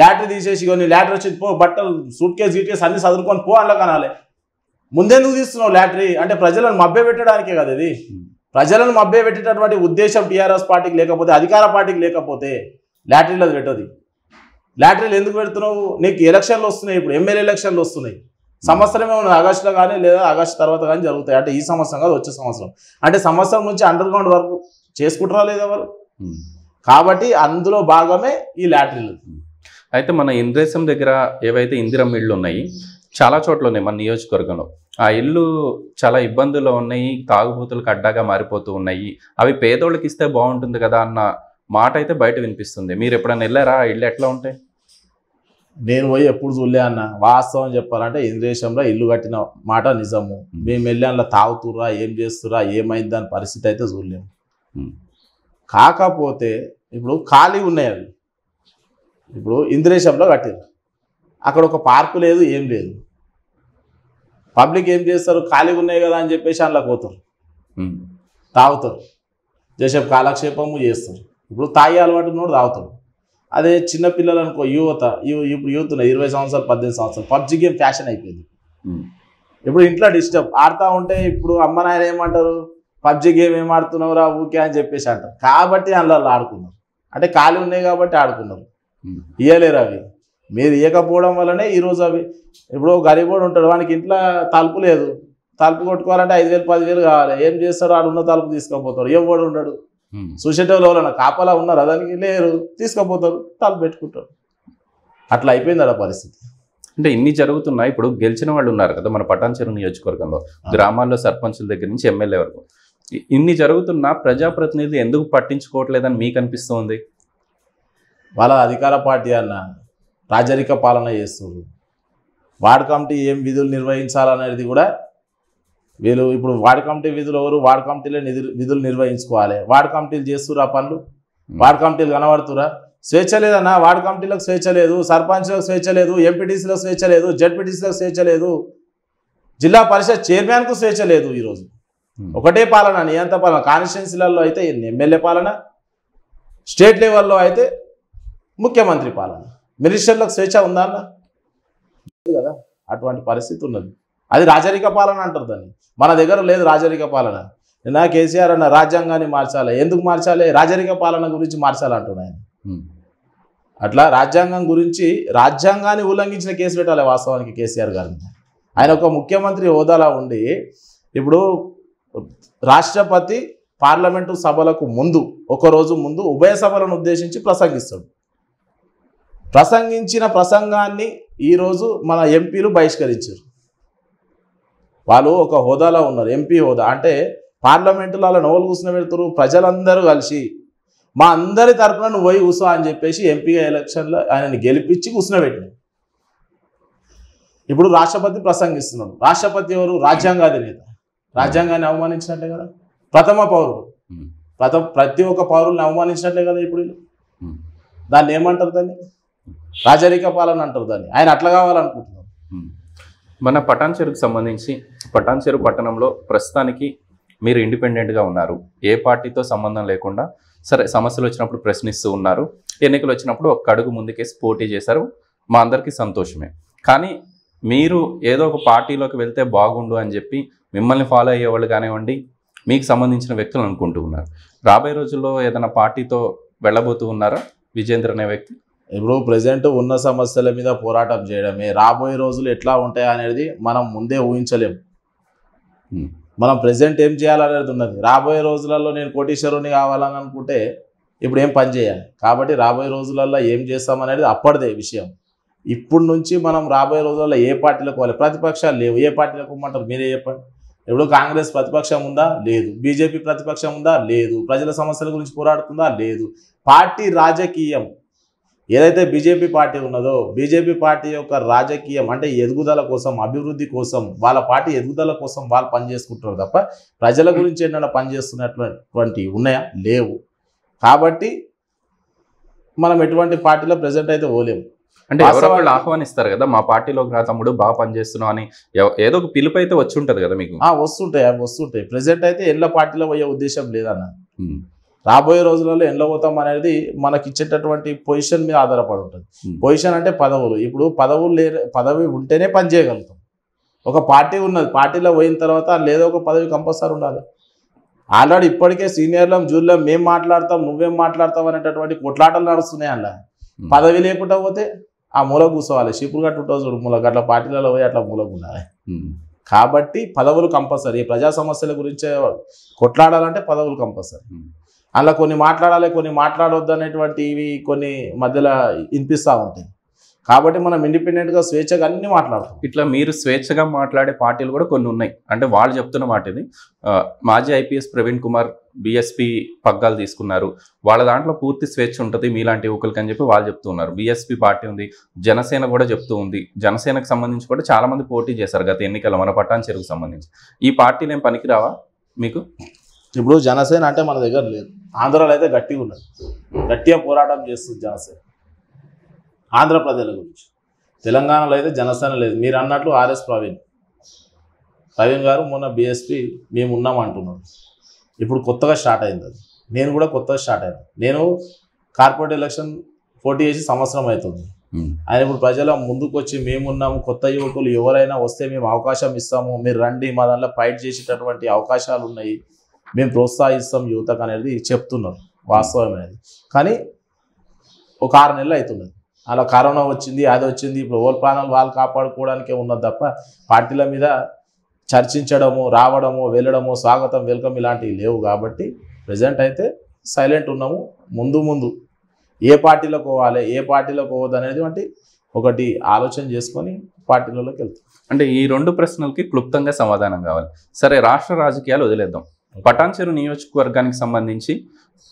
లాటరీ తీసేసి కొన్ని లాటరీ వచ్చి పో బట్టలు సూట్ కేసు గీట్ కేసు అన్ని చదువుకొని పో అలా కనాలి ముందెందుకు తీస్తున్నావు లాటరీ అంటే ప్రజలను మభ్య పెట్టడానికే కదా ఇది hmm. ప్రజలను మభ్య పెట్టేటటువంటి ఉద్దేశం టీఆర్ఎస్ పార్టీకి లేకపోతే అధికార పార్టీకి లేకపోతే లాటరీలు అది పెట్టదు లాటరీలు ఎందుకు పెడుతున్నావు నీకు ఎలక్షన్లు వస్తున్నాయి ఇప్పుడు ఎమ్మెల్యే ఎలక్షన్లు వస్తున్నాయి hmm. సంవత్సరమే ఏమైనా ఆగస్టులో కానీ లేదా ఆగస్టు తర్వాత కానీ జరుగుతాయి అంటే ఈ సంవత్సరం కాదు వచ్చే సంవత్సరం అంటే సంవత్సరం నుంచి అండర్ గ్రౌండ్ వరకు చేసుకుంటారా లేదా hmm. కాబట్టి అందులో భాగమే ఈ లాటరీలు అయితే మన ఇంద్రేశం దగ్గర ఏవైతే ఇందిరమ్మ ఇళ్ళు ఉన్నాయి చాలా చోట్ల ఉన్నాయి మన నియోజకవర్గంలో ఆ ఇల్లు చాలా ఇబ్బందుల్లో ఉన్నాయి తాగుబోతులకు అడ్డాగా మారిపోతూ ఉన్నాయి అవి పేదోళ్ళకి ఇస్తే బాగుంటుంది కదా అన్న మాట అయితే బయట వినిపిస్తుంది మీరు ఎప్పుడైనా వెళ్ళారా ఆ ఇల్లు ఎట్లా ఉంటాయి నేను పోయి ఎప్పుడు చూడలే అన్న వాస్తవం చెప్పాలంటే ఇంద్రేశంలో ఇల్లు కట్టిన మాట నిజము మేము వెళ్ళి అందులో తాగుతురా ఏం చేస్తురా ఏమైంది అని పరిస్థితి అయితే చూడలేము కాకపోతే ఇప్పుడు ఖాళీ ఉన్నాయి అవి ఇప్పుడు ఇంద్రేశంలో కట్టిరు అక్కడ ఒక పార్కు లేదు ఏం లేదు పబ్లిక్ ఏం చేస్తారు ఖాళీగా ఉన్నాయి కదా అని చెప్పేసి అందులో పోతారు తాగుతారు చేసే కాలక్షేపము చేస్తారు ఇప్పుడు తాయి అలవాటు కూడా తాగుతారు అదే చిన్నపిల్లలు అనుకో యువత ఇప్పుడు యూత్ ఉన్నాయి ఇరవై సంవత్సరాలు పద్దెనిమిది సంవత్సరాలు పబ్జి గేమ్ ఫ్యాషన్ అయిపోయింది ఇప్పుడు ఇంట్లో డిస్టర్బ్ ఆడుతూ ఉంటే ఇప్పుడు అమ్మ నాయన ఏమంటారు పబ్జి గేమ్ ఏం ఆడుతున్నావురా ఊకే అని చెప్పేసి అంటారు కాబట్టి అందులో ఆడుకున్నారు అంటే ఖాళీ ఉన్నాయి కాబట్టి ఆడుకున్నారు ఇయ్యలేరు అవి మీరు ఇవ్వకపోవడం వల్లనే ఈరోజు అవి ఇప్పుడు గరీబోడు ఉంటాడు వానికి ఇంట్లో తలుపు లేదు తలుపు కొట్టుకోవాలంటే ఐదు వేలు పదివేలు కావాలి ఏం చేస్తాడు ఆడు ఉన్న తలుపు తీసుకపోతాడు ఇవ్వడు ఉండడు చూసేటోళ్ళు ఎవరైనా కాపలా ఉన్నారు అదానికి లేరు తీసుకపోతారు తలుపు పెట్టుకుంటారు అట్లా అయిపోయింది ఆడ పరిస్థితి అంటే ఇన్ని జరుగుతున్నాయి ఇప్పుడు గెలిచిన వాళ్ళు ఉన్నారు కదా మన పటాన్చెరు నియోజకవర్గంలో గ్రామాల్లో సర్పంచుల దగ్గర నుంచి ఎమ్మెల్యే వరకు ఇన్ని జరుగుతున్నా ప్రజాప్రతినిధి ఎందుకు పట్టించుకోవట్లేదని మీకు అనిపిస్తుంది వాళ్ళ అధికార పార్టీ అన్న రాజరిక పాలన చేస్తున్నారు వార్డ్ కమిటీ ఏం విధులు నిర్వహించాలనేది కూడా వీళ్ళు ఇప్పుడు వార్డ్ కమిటీ విధులు ఎవరు వార్డ్ కమిటీలే విధులు నిర్వహించుకోవాలి వార్డ్ కమిటీలు చేస్తురా పనులు వార్డ్ కమిటీలు కనబడుతురా స్వేచ్ఛ లేదన్నా వార్డ్ కమిటీలకు స్వేచ్ఛ లేదు సర్పంచ్లకు స్వేచ్ఛ లేదు ఎంపీటీసీలకు స్వేచ్ఛ లేదు జడ్పీటీసీలకు స్వేచ్ఛ లేదు జిల్లా పరిషత్ చైర్మన్కు స్వేచ్ఛ లేదు ఈరోజు hmm. ఒకటే పాలన నియంత పాలన కాన్స్టిట్యున్సీలలో అయితే ఎమ్మెల్యే పాలన స్టేట్ లెవెల్లో అయితే ముఖ్యమంత్రి పాలన మినిస్టర్లకు స్వేచ్ఛ ఉందా అన్న కదా అటువంటి పరిస్థితి ఉన్నది అది రాజరిక పాలన అంటారు దాన్ని మన దగ్గర లేదు రాజరిక పాలన నిన్న కేసీఆర్ అన్న రాజ్యాంగాన్ని మార్చాలి ఎందుకు మార్చాలి రాజరిక పాలన గురించి మార్చాలంటున్నాయి అంటున్నాయి అట్లా రాజ్యాంగం గురించి రాజ్యాంగాన్ని ఉల్లంఘించిన కేసు పెట్టాలి వాస్తవానికి కేసీఆర్ గారిని ఆయన ఒక ముఖ్యమంత్రి హోదాలో ఉండి ఇప్పుడు రాష్ట్రపతి పార్లమెంటు సభలకు ముందు ఒకరోజు ముందు ఉభయ సభలను ఉద్దేశించి ప్రసంగిస్తాడు ప్రసంగించిన ప్రసంగాన్ని ఈరోజు మన ఎంపీలు బహిష్కరించారు వాళ్ళు ఒక హోదాలో ఉన్నారు ఎంపీ హోదా అంటే పార్లమెంటులో అలా నోలు కూసిన పెడతారు ప్రజలందరూ కలిసి మా అందరి తరఫున నువ్వు పోయి కూసా అని చెప్పేసి ఎంపీగా ఎలక్షన్లో ఆయనని గెలిపించి కూర్చునబెట్టినాం ఇప్పుడు రాష్ట్రపతి ప్రసంగిస్తున్నాడు రాష్ట్రపతి ఎవరు రాజ్యాంగ అధినేత రాజ్యాంగాన్ని అవమానించినట్టే కదా ప్రథమ పౌరుడు ప్రథమ ప్రతి ఒక్క పౌరుల్ని అవమానించినట్లే కదా ఇప్పుడు దాన్ని ఏమంటారు దాన్ని రాజరిక పాలన అంటారు దాన్ని ఆయన అట్లా కావాలనుకుంటున్నారు మన పటాన్ చెరుకు సంబంధించి పటాన్ చెరువు పట్టణంలో ప్రస్తుతానికి మీరు ఇండిపెండెంట్గా ఉన్నారు ఏ పార్టీతో సంబంధం లేకుండా సరే సమస్యలు వచ్చినప్పుడు ప్రశ్నిస్తూ ఉన్నారు ఎన్నికలు వచ్చినప్పుడు ఒక అడుగు ముందుకేసి పోటీ చేశారు మా అందరికీ సంతోషమే కానీ మీరు ఏదో ఒక పార్టీలోకి వెళ్తే బాగుండు అని చెప్పి మిమ్మల్ని ఫాలో అయ్యేవాళ్ళు కానివ్వండి మీకు సంబంధించిన వ్యక్తులు అనుకుంటూ ఉన్నారు రాబోయే రోజుల్లో ఏదైనా పార్టీతో వెళ్ళబోతూ ఉన్నారా విజేందర్ అనే వ్యక్తి ఇప్పుడు ప్రజెంట్ ఉన్న సమస్యల మీద పోరాటం చేయడమే రాబోయే రోజులు ఎట్లా ఉంటాయి అనేది మనం ముందే ఊహించలేము మనం ప్రజెంట్ ఏం చేయాలనేది ఉన్నది రాబోయే రోజులలో నేను కోటీశ్వరుని కావాలని అనుకుంటే ఇప్పుడు ఏం పని చేయాలి కాబట్టి రాబోయే రోజులలో ఏం చేస్తామనేది అప్పటిదే విషయం ఇప్పుడు నుంచి మనం రాబోయే రోజులలో ఏ పార్టీలకు పోవాలి ప్రతిపక్షాలు లేవు ఏ పార్టీలకు ఇమ్మంటారు మీరే చెప్పండి ఇప్పుడు కాంగ్రెస్ ప్రతిపక్షం ఉందా లేదు బీజేపీ ప్రతిపక్షం ఉందా లేదు ప్రజల సమస్యల గురించి పోరాడుతుందా లేదు పార్టీ రాజకీయం ఏదైతే బీజేపీ పార్టీ ఉన్నదో బీజేపీ పార్టీ యొక్క రాజకీయం అంటే ఎదుగుదల కోసం అభివృద్ధి కోసం వాళ్ళ పార్టీ ఎదుగుదల కోసం వాళ్ళు పనిచేసుకుంటారు తప్ప ప్రజల గురించి ఏంటన్నా పనిచేస్తున్నటువంటి ఉన్నాయా లేవు కాబట్టి మనం ఎటువంటి పార్టీలో ప్రజెంట్ అయితే పోలేము అంటే వాళ్ళు ఆహ్వానిస్తారు కదా మా పార్టీలో రా తమ్ముడు బాగా పనిచేస్తున్నావు అని ఏదో ఒక పిలుపు అయితే వచ్చి ఉంటుంది కదా మీకు వస్తుంటాయి వస్తుంటాయి ప్రజెంట్ అయితే ఎల్ల పార్టీలో పోయే ఉద్దేశం లేదన్న రాబోయే రోజులలో ఎండ్లో పోతాం అనేది మనకి ఇచ్చేటటువంటి పొజిషన్ మీద ఆధారపడి ఉంటుంది hmm. పొజిషన్ అంటే పదవులు ఇప్పుడు పదవులు లే పదవి ఉంటేనే పని చేయగలుగుతాం ఒక పార్టీ ఉన్నది పార్టీలో పోయిన తర్వాత లేదో ఒక పదవి కంపల్సరీ ఉండాలి ఆల్రెడీ ఇప్పటికే సీనియర్లం జూనియర్లం మేము మాట్లాడతాం నువ్వేం మాట్లాడతావు అనేటటువంటి కొట్లాటలు నడుస్తున్నాయి అలా hmm. పదవి లేకుండా పోతే ఆ మూల కూర్చోవాలి షిపులు కట్టు ఉంటుంది చూడు మూల అట్లా పార్టీలలో పోయి అట్లా మూలకు ఉండాలి hmm. కాబట్టి పదవులు కంపల్సరీ ప్రజా సమస్యల గురించే కొట్లాడాలంటే పదవులు కంపల్సరీ అలా కొన్ని మాట్లాడాలి కొన్ని మాట్లాడవద్దు అనేటువంటివి కొన్ని మధ్యలో వినిపిస్తూ ఉంటాయి కాబట్టి మనం ఇండిపెండెంట్గా స్వేచ్ఛగా అన్ని మాట్లాడతాం ఇట్లా మీరు స్వేచ్ఛగా మాట్లాడే పార్టీలు కూడా కొన్ని ఉన్నాయి అంటే వాళ్ళు చెప్తున్న మాట ఇది మాజీ ఐపీఎస్ ప్రవీణ్ కుమార్ బీఎస్పీ పగ్గాలు తీసుకున్నారు వాళ్ళ దాంట్లో పూర్తి స్వేచ్ఛ ఉంటుంది మీలాంటి యువకులకి అని చెప్పి వాళ్ళు చెప్తున్నారు బీఎస్పీ పార్టీ ఉంది జనసేన కూడా చెప్తూ ఉంది జనసేనకు సంబంధించి కూడా చాలామంది పోటీ చేశారు గత ఎన్నికల మన పట్టాంచెరుకు సంబంధించి ఈ పార్టీలు ఏం పనికిరావా మీకు ఇప్పుడు జనసేన అంటే మన దగ్గర లేదు ఆంధ్రాలో అయితే గట్టిగా ఉన్నది గట్టిగా పోరాటం చేస్తుంది జనసేన ఆంధ్ర ప్రజల గురించి తెలంగాణలో అయితే జనసేన లేదు మీరు అన్నట్లు ఆర్ఎస్ ప్రవీణ్ ప్రవీణ్ గారు మొన్న బీఎస్పీ మేము ఉన్నాం అంటున్నాడు ఇప్పుడు కొత్తగా స్టార్ట్ అయింది అది నేను కూడా కొత్తగా స్టార్ట్ అయ్యాను నేను కార్పొరేట్ ఎలక్షన్ పోటీ చేసి సంవత్సరం అవుతుంది ఆయన ఇప్పుడు ప్రజల ముందుకు వచ్చి మేమున్నాము కొత్త యువకులు ఎవరైనా వస్తే మేము అవకాశం ఇస్తాము మీరు రండి మా దాంట్లో ఫైట్ చేసేటటువంటి అవకాశాలు ఉన్నాయి మేము ప్రోత్సహిస్తాం యువతకు అనేది చెప్తున్నారు అనేది కానీ ఒక ఆరు నెలలు అవుతున్నది అలా కరోనా వచ్చింది అది వచ్చింది ఇప్పుడు ఓల్ ప్రాణాలు వాళ్ళు కాపాడుకోవడానికే ఉన్నది తప్ప పార్టీల మీద చర్చించడము రావడము వెళ్ళడము స్వాగతం వెల్కమ్ ఇలాంటివి లేవు కాబట్టి ప్రజెంట్ అయితే సైలెంట్ ఉన్నాము ముందు ముందు ఏ పార్టీలో పోవాలి ఏ పార్టీలో పోవద్దు అనేది వంటి ఒకటి ఆలోచన చేసుకొని పార్టీలలోకి వెళ్తాం అంటే ఈ రెండు ప్రశ్నలకి క్లుప్తంగా సమాధానం కావాలి సరే రాష్ట్ర రాజకీయాలు వదిలేద్దాం పటాన్చెరు నియోజకవర్గానికి సంబంధించి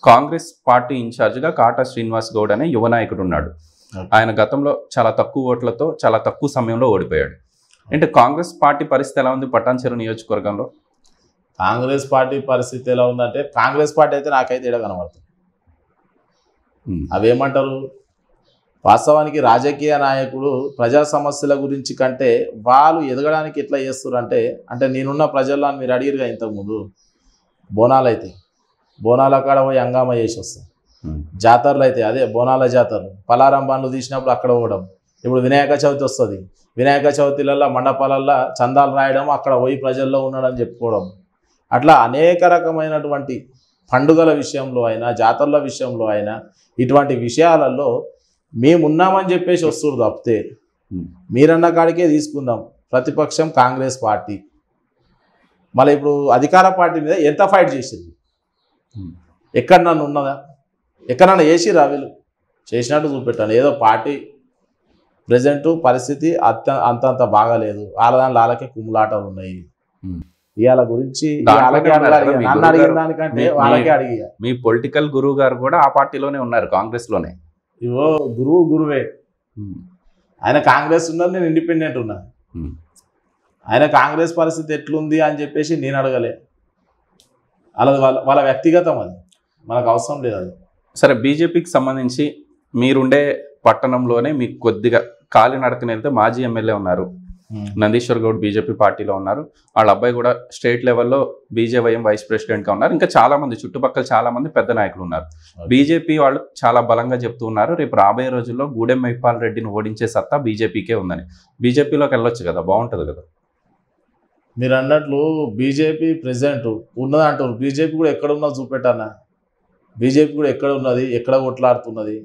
కాంగ్రెస్ పార్టీ ఇన్ఛార్జిగా కాటా శ్రీనివాస్ గౌడ్ అనే యువ నాయకుడు ఉన్నాడు ఆయన గతంలో చాలా తక్కువ ఓట్లతో చాలా తక్కువ సమయంలో ఓడిపోయాడు అంటే కాంగ్రెస్ పార్టీ పరిస్థితి ఎలా ఉంది పటాన్చెరు నియోజకవర్గంలో కాంగ్రెస్ పార్టీ పరిస్థితి ఎలా ఉందంటే కాంగ్రెస్ పార్టీ అయితే నాకైతే ఇడ కనబడుతుంది అవేమంటారు వాస్తవానికి రాజకీయ నాయకుడు ప్రజా సమస్యల గురించి కంటే వాళ్ళు ఎదగడానికి ఎట్లా చేస్తారు అంటే అంటే నేనున్న ప్రజల్లో మీరు అడిగిరుగా ఇంతకుముందు బోనాలు అయితే బోనాల కాడ పోయి హంగామా చేసి వస్తాయి జాతరలు అయితే అదే బోనాల జాతరలు పలారం బండ్లు తీసినప్పుడు అక్కడ పోవడం ఇప్పుడు వినాయక చవితి వస్తుంది వినాయక చవితిలల్లో మండపాలల్లో చందాలు రాయడం అక్కడ పోయి ప్రజల్లో ఉండడం చెప్పుకోవడం అట్లా అనేక రకమైనటువంటి పండుగల విషయంలో అయినా జాతరల విషయంలో అయినా ఇటువంటి విషయాలలో మేమున్నామని చెప్పేసి వస్తుంది తప్పితే మీరన్న కాడికే తీసుకుందాం ప్రతిపక్షం కాంగ్రెస్ పార్టీ మళ్ళీ ఇప్పుడు అధికార పార్టీ మీద ఎంత ఫైట్ చేసింది ఎక్కడ నన్ను ఉన్నదా ఎక్కడ నన్ను వేసిరా చేసినట్టు చూపెట్టాను ఏదో పార్టీ ప్రజెంట్ పరిస్థితి అంత అంతంత బాగాలేదు వాళ్ళ దాని వాళ్ళకే కుమ్ములాటలు ఉన్నాయి ఇవాళ గురించి మీ పొలిటికల్ గురువు గారు కూడా ఆ పార్టీలోనే ఉన్నారు కాంగ్రెస్ లోనే ఇవో గురువు గురువే ఆయన కాంగ్రెస్ ఉన్నారు నేను ఇండిపెండెంట్ ఉన్నాను ఆయన కాంగ్రెస్ పరిస్థితి ఎట్లుంది అని చెప్పేసి నేను అడగలే అలా వాళ్ళ వాళ్ళ వ్యక్తిగతం అది మనకు అవసరం లేదు అది సరే బీజేపీకి సంబంధించి మీరుండే పట్టణంలోనే మీకు కొద్దిగా కాలినడకన వెళ్తే మాజీ ఎమ్మెల్యే ఉన్నారు నందీశ్వర్ గౌడ్ బీజేపీ పార్టీలో ఉన్నారు వాళ్ళ అబ్బాయి కూడా స్టేట్ లెవెల్లో బీజేవైఎం వైస్ ప్రెసిడెంట్గా ఉన్నారు ఇంకా చాలా మంది చుట్టుపక్కల చాలా మంది పెద్ద నాయకులు ఉన్నారు బీజేపీ వాళ్ళు చాలా బలంగా చెప్తూ ఉన్నారు రేపు రాబోయే రోజుల్లో గూడెం మహిపాల్ రెడ్డిని ఓడించే సత్తా బీజేపీకే ఉందని బీజేపీలోకి వెళ్ళొచ్చు కదా బాగుంటుంది కదా మీరు అన్నట్లు బీజేపీ ప్రెసిడెంట్ ఉన్నది అంటారు బీజేపీ కూడా ఎక్కడ ఉన్నదో చూపెట్టానా బీజేపీ కూడా ఎక్కడ ఉన్నది ఎక్కడ కొట్లాడుతున్నది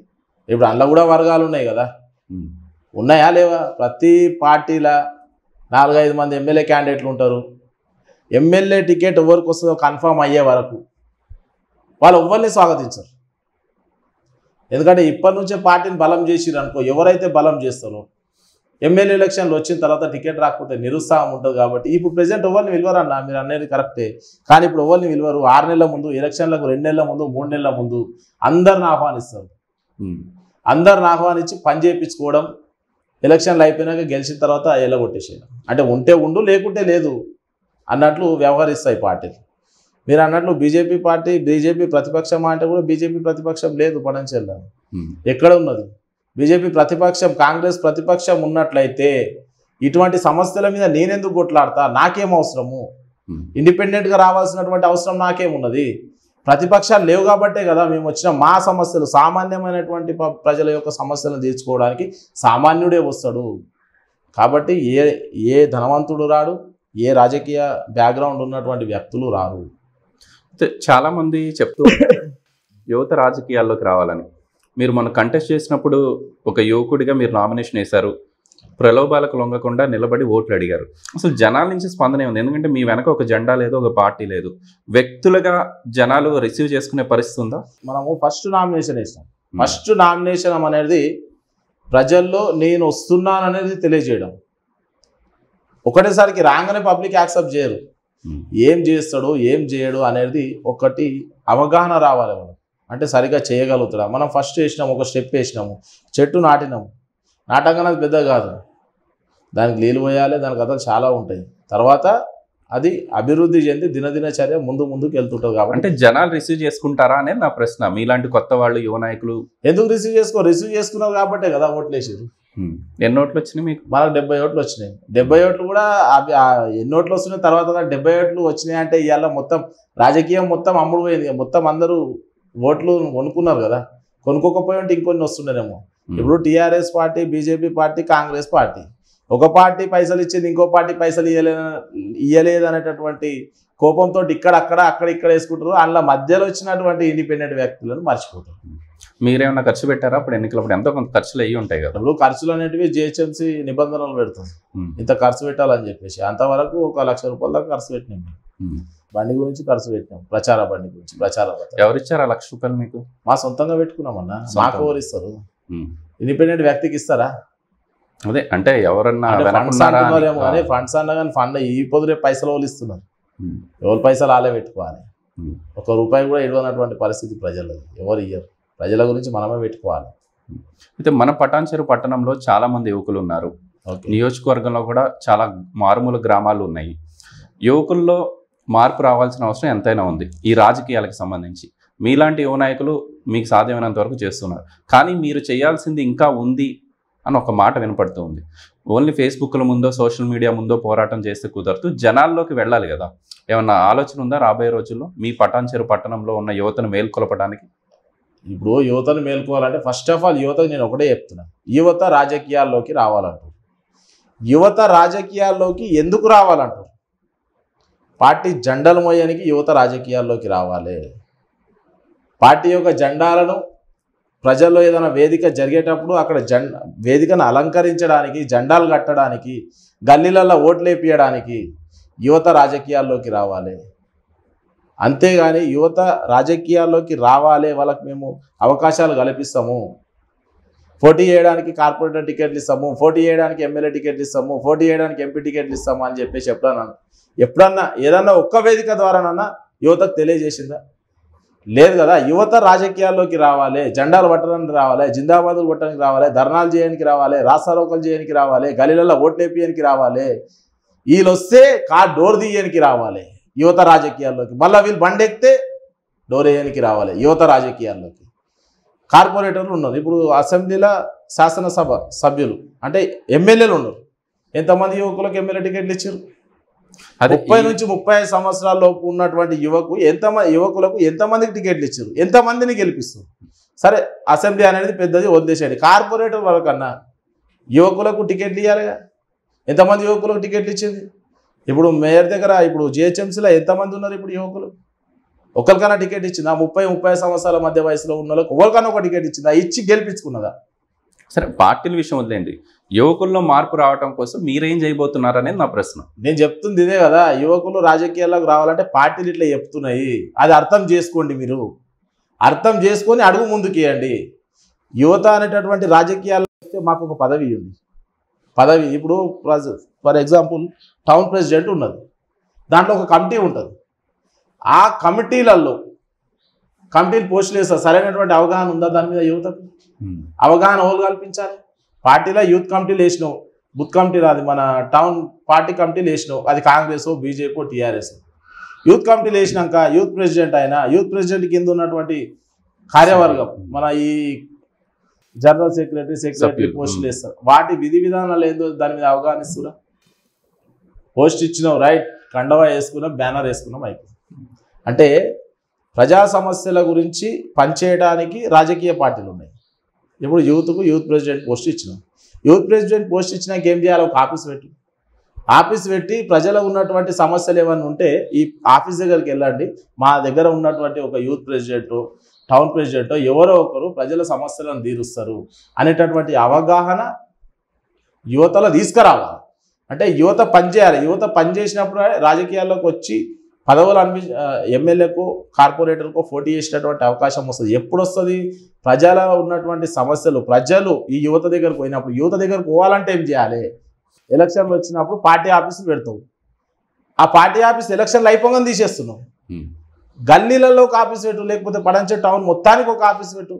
ఇప్పుడు అందులో కూడా వర్గాలు ఉన్నాయి కదా ఉన్నాయా లేవా ప్రతి పార్టీల నాలుగైదు మంది ఎమ్మెల్యే క్యాండిడేట్లు ఉంటారు ఎమ్మెల్యే టికెట్ ఎవరికి వస్తుందో కన్ఫామ్ అయ్యే వరకు వాళ్ళు ఎవరిని స్వాగతించరు ఎందుకంటే ఇప్పటి నుంచే పార్టీని బలం చేసిరనుకో ఎవరైతే బలం చేస్తారో ఎమ్మెల్యే ఎలక్షన్లు వచ్చిన తర్వాత టికెట్ రాకపోతే నిరుత్సాహం ఉంటుంది కాబట్టి ఇప్పుడు ప్రజెంట్ ఎవరిని విలువరన్నా మీరు అనేది కరెక్టే కానీ ఇప్పుడు ఎవరిని విలువరు ఆరు నెలల ముందు ఎలక్షన్లకు రెండు నెలల ముందు మూడు నెలల ముందు అందరిని ఆహ్వానిస్తారు hmm. అందరిని ఆహ్వానించి పని చేయించుకోవడం ఎలక్షన్లు అయిపోయినాక గెలిచిన తర్వాత ఎల్లగొట్టేసేయడం అంటే ఉంటే ఉండు లేకుంటే లేదు అన్నట్లు వ్యవహరిస్తాయి పార్టీలు మీరు అన్నట్లు బీజేపీ పార్టీ బీజేపీ ప్రతిపక్షం అంటే కూడా బీజేపీ ప్రతిపక్షం లేదు పడంచెల్లా hmm. ఎక్కడ ఉన్నది బీజేపీ ప్రతిపక్షం కాంగ్రెస్ ప్రతిపక్షం ఉన్నట్లయితే ఇటువంటి సమస్యల మీద నేనెందుకు కొట్లాడతా నాకేం అవసరము ఇండిపెండెంట్గా రావాల్సినటువంటి అవసరం నాకేమున్నది ప్రతిపక్షాలు లేవు కాబట్టే కదా మేము వచ్చిన మా సమస్యలు సామాన్యమైనటువంటి ప్రజల యొక్క సమస్యలను తీర్చుకోవడానికి సామాన్యుడే వస్తాడు కాబట్టి ఏ ఏ ధనవంతుడు రాడు ఏ రాజకీయ బ్యాక్గ్రౌండ్ ఉన్నటువంటి వ్యక్తులు రారు చాలామంది చెప్తూ యువత రాజకీయాల్లోకి రావాలని మీరు మొన్న కంటెస్ట్ చేసినప్పుడు ఒక యువకుడిగా మీరు నామినేషన్ వేశారు ప్రలోభాలకు లొంగకుండా నిలబడి ఓట్లు అడిగారు అసలు జనాల నుంచి స్పందన ఉంది ఎందుకంటే మీ వెనక ఒక జెండా లేదు ఒక పార్టీ లేదు వ్యక్తులుగా జనాలు రిసీవ్ చేసుకునే పరిస్థితి ఉందా మనము ఫస్ట్ నామినేషన్ వేసాం ఫస్ట్ hmm. నామినేషన్ అనేది ప్రజల్లో నేను వస్తున్నాననేది తెలియజేయడం ఒకటేసారికి రాగానే పబ్లిక్ యాక్సెప్ట్ చేయరు hmm. ఏం చేస్తాడు ఏం చేయడు అనేది ఒకటి అవగాహన రావాలి మనం అంటే సరిగా చేయగలుగుతాడా మనం ఫస్ట్ వేసినాము ఒక స్టెప్ వేసినాము చెట్టు నాటినాము నాటంగానే అది పెద్ద కాదు దానికి నీళ్ళు పోయాలి దాని కథలు చాలా ఉంటాయి తర్వాత అది అభివృద్ధి చెంది దినదినచర్య ముందు ముందుకు వెళ్తుంటుంది కాబట్టి అంటే జనాలు రిసీవ్ చేసుకుంటారా అనేది నా ప్రశ్న మీలాంటి కొత్త వాళ్ళు యువ నాయకులు ఎందుకు రిసీవ్ చేసుకో రిసీవ్ చేసుకున్నారు కాబట్టే కదా ఓట్లు వేసేది ఎన్ని ఓట్లు వచ్చినాయి మీకు మనకు డెబ్బై ఓట్లు వచ్చినాయి డెబ్బై ఓట్లు కూడా ఎన్ని ఓట్లు వస్తున్నాయి తర్వాత డెబ్బై ఓట్లు వచ్చినాయి అంటే ఇవాళ మొత్తం రాజకీయం మొత్తం అమ్ముడు పోయింది మొత్తం అందరూ ఓట్లు కొనుక్కున్నారు కదా కొనుక్కోకపోయి ఉంటే ఇంకొన్ని వస్తుండేనేమో hmm. ఇప్పుడు TRS party BJP party Congress party ఒక పార్టీ పైసలు ఇచ్చింది ఇంకో పార్టీ పైసలు ఇయ్యలే ఇయ్యలేదు అనేటటువంటి కోపంతో ఇక్కడ అక్కడ అక్కడ ఇక్కడ వేసుకుంటారు అందులో మధ్యలో వచ్చినటువంటి ఇండిపెండెంట్ వ్యక్తులను మర్చిపోతారు మీరేమన్నా ఖర్చు పెట్టారా అప్పుడు ఎన్నికలప్పుడు ఎంతో కొంత ఖర్చులు అయ్యి ఉంటాయి కదా ఇప్పుడు ఖర్చులు అనేటివి జిహెచ్ఎంసీ నిబంధనలు పెడుతుంది hmm. ఇంత ఖర్చు పెట్టాలని చెప్పేసి అంతవరకు ఒక లక్ష రూపాయల దాకా ఖర్చు పెట్టినాం బండి గురించి ఖర్చు పెట్టినాం ప్రచార బండి గురించి ప్రచార ఎవరిచ్చారు ఆ లక్ష రూపాయలు మీకు మా సొంతంగా పెట్టుకున్నామన్నా మాకు ఎవరు ఇస్తారు ఇండిపెండెంట్ వ్యక్తికి ఇస్తారా అదే అంటే ఎవరన్నా ఫండ్స్ ఫండ్స్ అన్నా కానీ ఫండ్ ఈ పొద్దురే పైసలు వాళ్ళు ఇస్తున్నారు ఎవరు పైసలు ఆలే పెట్టుకోవాలి ఒక రూపాయి కూడా ఇవ్వనటువంటి పరిస్థితి ప్రజలు ఎవరు ఇయ్యరు ప్రజల గురించి మనమే పెట్టుకోవాలి అయితే మన పటాన్చెరు పట్టణంలో చాలా మంది యువకులు ఉన్నారు నియోజకవర్గంలో కూడా చాలా మారుమూల గ్రామాలు ఉన్నాయి యువకుల్లో మార్పు రావాల్సిన అవసరం ఎంతైనా ఉంది ఈ రాజకీయాలకు సంబంధించి మీలాంటి యువ నాయకులు మీకు సాధ్యమైనంత వరకు చేస్తున్నారు కానీ మీరు చేయాల్సింది ఇంకా ఉంది అని ఒక మాట వినపడుతూ ఉంది ఓన్లీ ఫేస్బుక్ల ముందో సోషల్ మీడియా ముందో పోరాటం చేస్తే కుదరదు జనాల్లోకి వెళ్ళాలి కదా ఏమన్నా ఆలోచన ఉందా రాబోయే రోజుల్లో మీ పటాన్చెరు పట్టణంలో ఉన్న యువతను మేల్కొలపడానికి ఇప్పుడు యువతను మేల్కోవాలంటే ఫస్ట్ ఆఫ్ ఆల్ యువత నేను ఒకటే చెప్తున్నా యువత రాజకీయాల్లోకి రావాలంటారు యువత రాజకీయాల్లోకి ఎందుకు రావాలంటారు పార్టీ జెండాలు మోయడానికి యువత రాజకీయాల్లోకి రావాలి పార్టీ యొక్క జెండాలను ప్రజల్లో ఏదైనా వేదిక జరిగేటప్పుడు అక్కడ వేదికను అలంకరించడానికి జెండాలు కట్టడానికి గల్లీలలో ఓట్లేపియడానికి యువత రాజకీయాల్లోకి రావాలి అంతేగాని యువత రాజకీయాల్లోకి రావాలి వాళ్ళకి మేము అవకాశాలు కల్పిస్తాము పోటీ చేయడానికి కార్పొరేటర్ టికెట్లు ఇస్తాము పోటీ చేయడానికి ఎమ్మెల్యే టికెట్లు ఇస్తాము పోటీ చేయడానికి ఎంపీ టికెట్లు ఇస్తాము అని చెప్పేసి ఎప్పుడన్నా ఎప్పుడన్నా ఏదన్నా ఒక్క వేదిక ద్వారానన్నా యువతకు తెలియజేసిందా లేదు కదా యువత రాజకీయాల్లోకి రావాలి జెండాలు పట్టడానికి రావాలి జిందాబాదులు కొట్టడానికి రావాలి ధర్నాలు చేయడానికి రావాలి రాస్తారోకలు చేయడానికి రావాలి గలీలలో ఓట్లేపియడానికి రావాలి వీళ్ళు వస్తే కార్ డోర్ తీయడానికి రావాలి యువత రాజకీయాల్లోకి మళ్ళీ వీళ్ళు బండెక్తే డోర్ వేయడానికి రావాలి యువత రాజకీయాల్లోకి కార్పొరేటర్లు ఉన్నారు ఇప్పుడు అసెంబ్లీలో శాసనసభ సభ్యులు అంటే ఎమ్మెల్యేలు ఉన్నారు ఎంతమంది యువకులకు ఎమ్మెల్యే టికెట్లు ఇచ్చారు ముప్పై నుంచి ముప్పై ఐదు సంవత్సరాల లోపు ఉన్నటువంటి యువకు ఎంతమంది యువకులకు ఎంతమందికి టికెట్లు ఇచ్చారు ఎంతమందిని గెలిపిస్తారు సరే అసెంబ్లీ అనేది పెద్దది వదిలేసేయండి కార్పొరేటర్ వరకన్నా యువకులకు టికెట్లు ఇవ్వాలిగా ఎంతమంది యువకులకు టికెట్లు ఇచ్చింది ఇప్పుడు మేయర్ దగ్గర ఇప్పుడు జిహెచ్ఎంసీలో ఎంతమంది ఉన్నారు ఇప్పుడు యువకులు ఒకరికైనా టికెట్ ఇచ్చిందా ముప్పై ముప్పై సంవత్సరాల మధ్య వయసులో ఉన్న వాళ్ళకి ఒకరికైనా ఒక టికెట్ ఇచ్చిందా ఇచ్చి గెలిపించుకున్నదా సరే పార్టీల విషయం వదిలేండి యువకుల్లో మార్పు రావడం కోసం మీరేం చేయబోతున్నారు అనేది నా ప్రశ్న నేను చెప్తుంది ఇదే కదా యువకులు రాజకీయాల్లోకి రావాలంటే పార్టీలు ఇట్లా చెప్తున్నాయి అది అర్థం చేసుకోండి మీరు అర్థం చేసుకొని అడుగు ముందుకేయండి యువత అనేటటువంటి రాజకీయాల్లో వస్తే మాకు ఒక పదవి ఉంది పదవి ఇప్పుడు ఫర్ ఎగ్జాంపుల్ టౌన్ ప్రెసిడెంట్ ఉన్నది దాంట్లో ఒక కమిటీ ఉంటుంది ఆ కమిటీలలో కమిటీలు పోస్టులు వేస్తారు సరైనటువంటి అవగాహన ఉందా దాని మీద యువతకు hmm. అవగాహన ఓలు కల్పించాలి పార్టీలో యూత్ కమిటీలు వేసినావు బుత్ కమిటీలు అది మన టౌన్ పార్టీ కమిటీలు వేసినావు అది కాంగ్రెస్ బీజేపీ టీఆర్ఎస్ యూత్ కమిటీలు వేసినాక యూత్ ప్రెసిడెంట్ అయినా యూత్ ప్రెసిడెంట్ కింద ఉన్నటువంటి కార్యవర్గం hmm. మన ఈ జనరల్ సెక్రటరీ సెక్రటరీ పోస్టులు వేస్తారు వాటి విధి విధానాలు ఏందో దాని మీద అవగాహనిస్తున్నా పోస్ట్ ఇచ్చినావు రైట్ కండవా వేసుకున్నాం బ్యానర్ వేసుకున్నాం అయిపోయింది అంటే ప్రజా సమస్యల గురించి పనిచేయడానికి రాజకీయ పార్టీలు ఉన్నాయి ఇప్పుడు యూత్కు యూత్ ప్రెసిడెంట్ పోస్ట్ ఇచ్చినాం యూత్ ప్రెసిడెంట్ పోస్ట్ ఇచ్చినాక ఏం చేయాలి ఒక ఆఫీస్ పెట్టి ఆఫీస్ పెట్టి ప్రజలు ఉన్నటువంటి సమస్యలు ఏమైనా ఉంటే ఈ ఆఫీస్ దగ్గరికి వెళ్ళండి మా దగ్గర ఉన్నటువంటి ఒక యూత్ ప్రెసిడెంట్ టౌన్ ప్రెసిడెంట్ ఎవరో ఒకరు ప్రజల సమస్యలను తీరుస్తారు అనేటటువంటి అవగాహన యువతలో తీసుకురావాలి అంటే యువత పనిచేయాలి యువత పనిచేసినప్పుడు రాజకీయాల్లోకి వచ్చి పదవులు అనిపి ఎమ్మెల్యేకు కార్పొరేటర్కు పోటీ చేసినటువంటి అవకాశం వస్తుంది ఎప్పుడు వస్తుంది ప్రజల ఉన్నటువంటి సమస్యలు ప్రజలు ఈ యువత దగ్గరకు పోయినప్పుడు యువత దగ్గరకు పోవాలంటే ఏం చేయాలి ఎలక్షన్లు వచ్చినప్పుడు పార్టీ ఆఫీసులు పెడతావు ఆ పార్టీ ఆఫీస్ ఎలక్షన్లు అయిపోగానే తీసేస్తున్నావు గల్లీలలో ఒక ఆఫీస్ పెట్టు లేకపోతే పడంచే టౌన్ మొత్తానికి ఒక ఆఫీస్ పెట్టు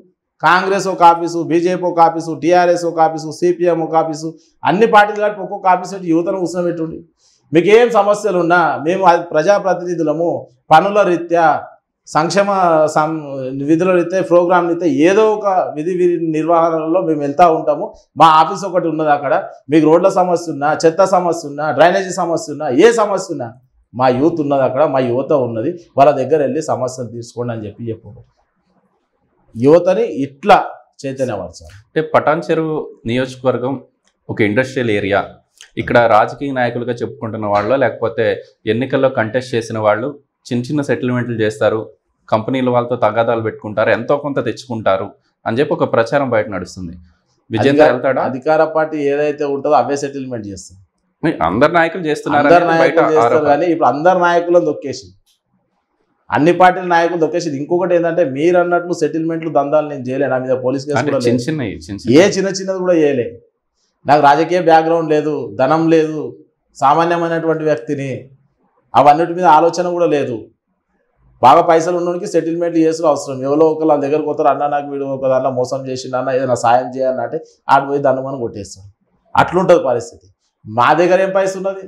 కాంగ్రెస్ ఒక ఆఫీసు బీజేపీ ఒక ఆఫీసు టీఆర్ఎస్ ఒక ఆఫీసు సిపిఎం ఒక ఆఫీసు అన్ని పార్టీలు కాబట్టి ఒక్కొక్క ఆఫీస్ పెట్టి యువతను పెట్టుండి మీకు ఏం సమస్యలు ఉన్నా మేము ప్రజాప్రతినిధులము పనుల రీత్యా సంక్షేమ సం విధుల రీతే ప్రోగ్రాం రీతే ఏదో ఒక విధి నిర్వహణలో మేము వెళ్తూ ఉంటాము మా ఆఫీస్ ఒకటి ఉన్నది అక్కడ మీకు రోడ్ల సమస్య ఉన్నా చెత్త సమస్య ఉన్నా డ్రైనేజీ సమస్య ఉన్నా ఏ సమస్య ఉన్నా మా యూత్ ఉన్నది అక్కడ మా యువత ఉన్నది వాళ్ళ దగ్గర వెళ్ళి సమస్యలు తీసుకోండి అని చెప్పి చెప్పు యువతని ఇట్లా చైతన్యపరచాలి అంటే పటాన్ చెరువు నియోజకవర్గం ఒక ఇండస్ట్రియల్ ఏరియా ఇక్కడ రాజకీయ నాయకులుగా చెప్పుకుంటున్న వాళ్ళు లేకపోతే ఎన్నికల్లో కంటెస్ట్ చేసిన వాళ్ళు చిన్న చిన్న సెటిల్మెంట్లు చేస్తారు కంపెనీల వాళ్ళతో తగాదాలు పెట్టుకుంటారు ఎంతో కొంత తెచ్చుకుంటారు అని చెప్పి ఒక ప్రచారం బయట నడుస్తుంది విజేంద్ర వెళ్తాడు అధికార పార్టీ ఏదైతే ఉంటుందో అవే సెటిల్మెంట్ చేస్తుంది అందరు నాయకులు చేస్తున్నారు అందరు నాయకులు చేస్తారు కానీ ఇప్పుడు దొక్కేసి అన్ని పార్టీల నాయకులు దొక్కేసి ఇంకొకటి ఏంటంటే మీరు అన్నట్లు సెటిల్మెంట్లు దందాలు నేను చేయలే నా మీద పోలీస్ కేసు ఏ చిన్న చిన్నది కూడా చేయలే నాకు రాజకీయ బ్యాక్గ్రౌండ్ లేదు ధనం లేదు సామాన్యమైనటువంటి వ్యక్తిని అవన్నిటి మీద ఆలోచన కూడా లేదు బాగా పైసలు ఉన్నోడికి సెటిల్మెంట్లు చేసిన అవసరం ఎవరో ఒకరు వాళ్ళ దగ్గరకు వస్తారు అన్న నాకు వీడు ఒక దాంట్లో మోసం చేసిండు అన్న ఏదైనా సాయం చేయాలంటే అంటే ఆడు పోయి దాన్ని అని కొట్టేస్తాం అట్లుంటుంది పరిస్థితి మా దగ్గర ఏం పైసలు ఉన్నది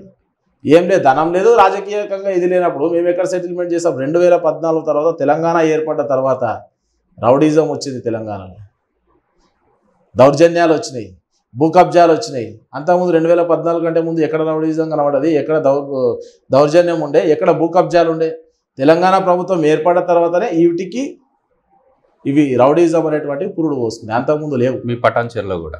ఏం లేదు ధనం లేదు రాజకీయకంగా ఇది లేనప్పుడు మేము ఎక్కడ సెటిల్మెంట్ చేసాం రెండు వేల పద్నాలుగు తర్వాత తెలంగాణ ఏర్పడ్డ తర్వాత రౌడీజం వచ్చింది తెలంగాణలో దౌర్జన్యాలు వచ్చినాయి భూ కబ్జాలు వచ్చినాయి అంతకుముందు రెండు వేల పద్నాలుగు కంటే ముందు ఎక్కడ రౌడీజం కనబడది ఎక్కడ దౌ దౌర్జన్యం ఉండే ఎక్కడ భూ కబ్జాలు ఉండే తెలంగాణ ప్రభుత్వం ఏర్పడిన తర్వాతనే వీటికి ఇవి రౌడీజం అనేటువంటివి పురుడు పోస్తుంది అంతకుముందు లేవు మీ పటాన్చేరులో కూడా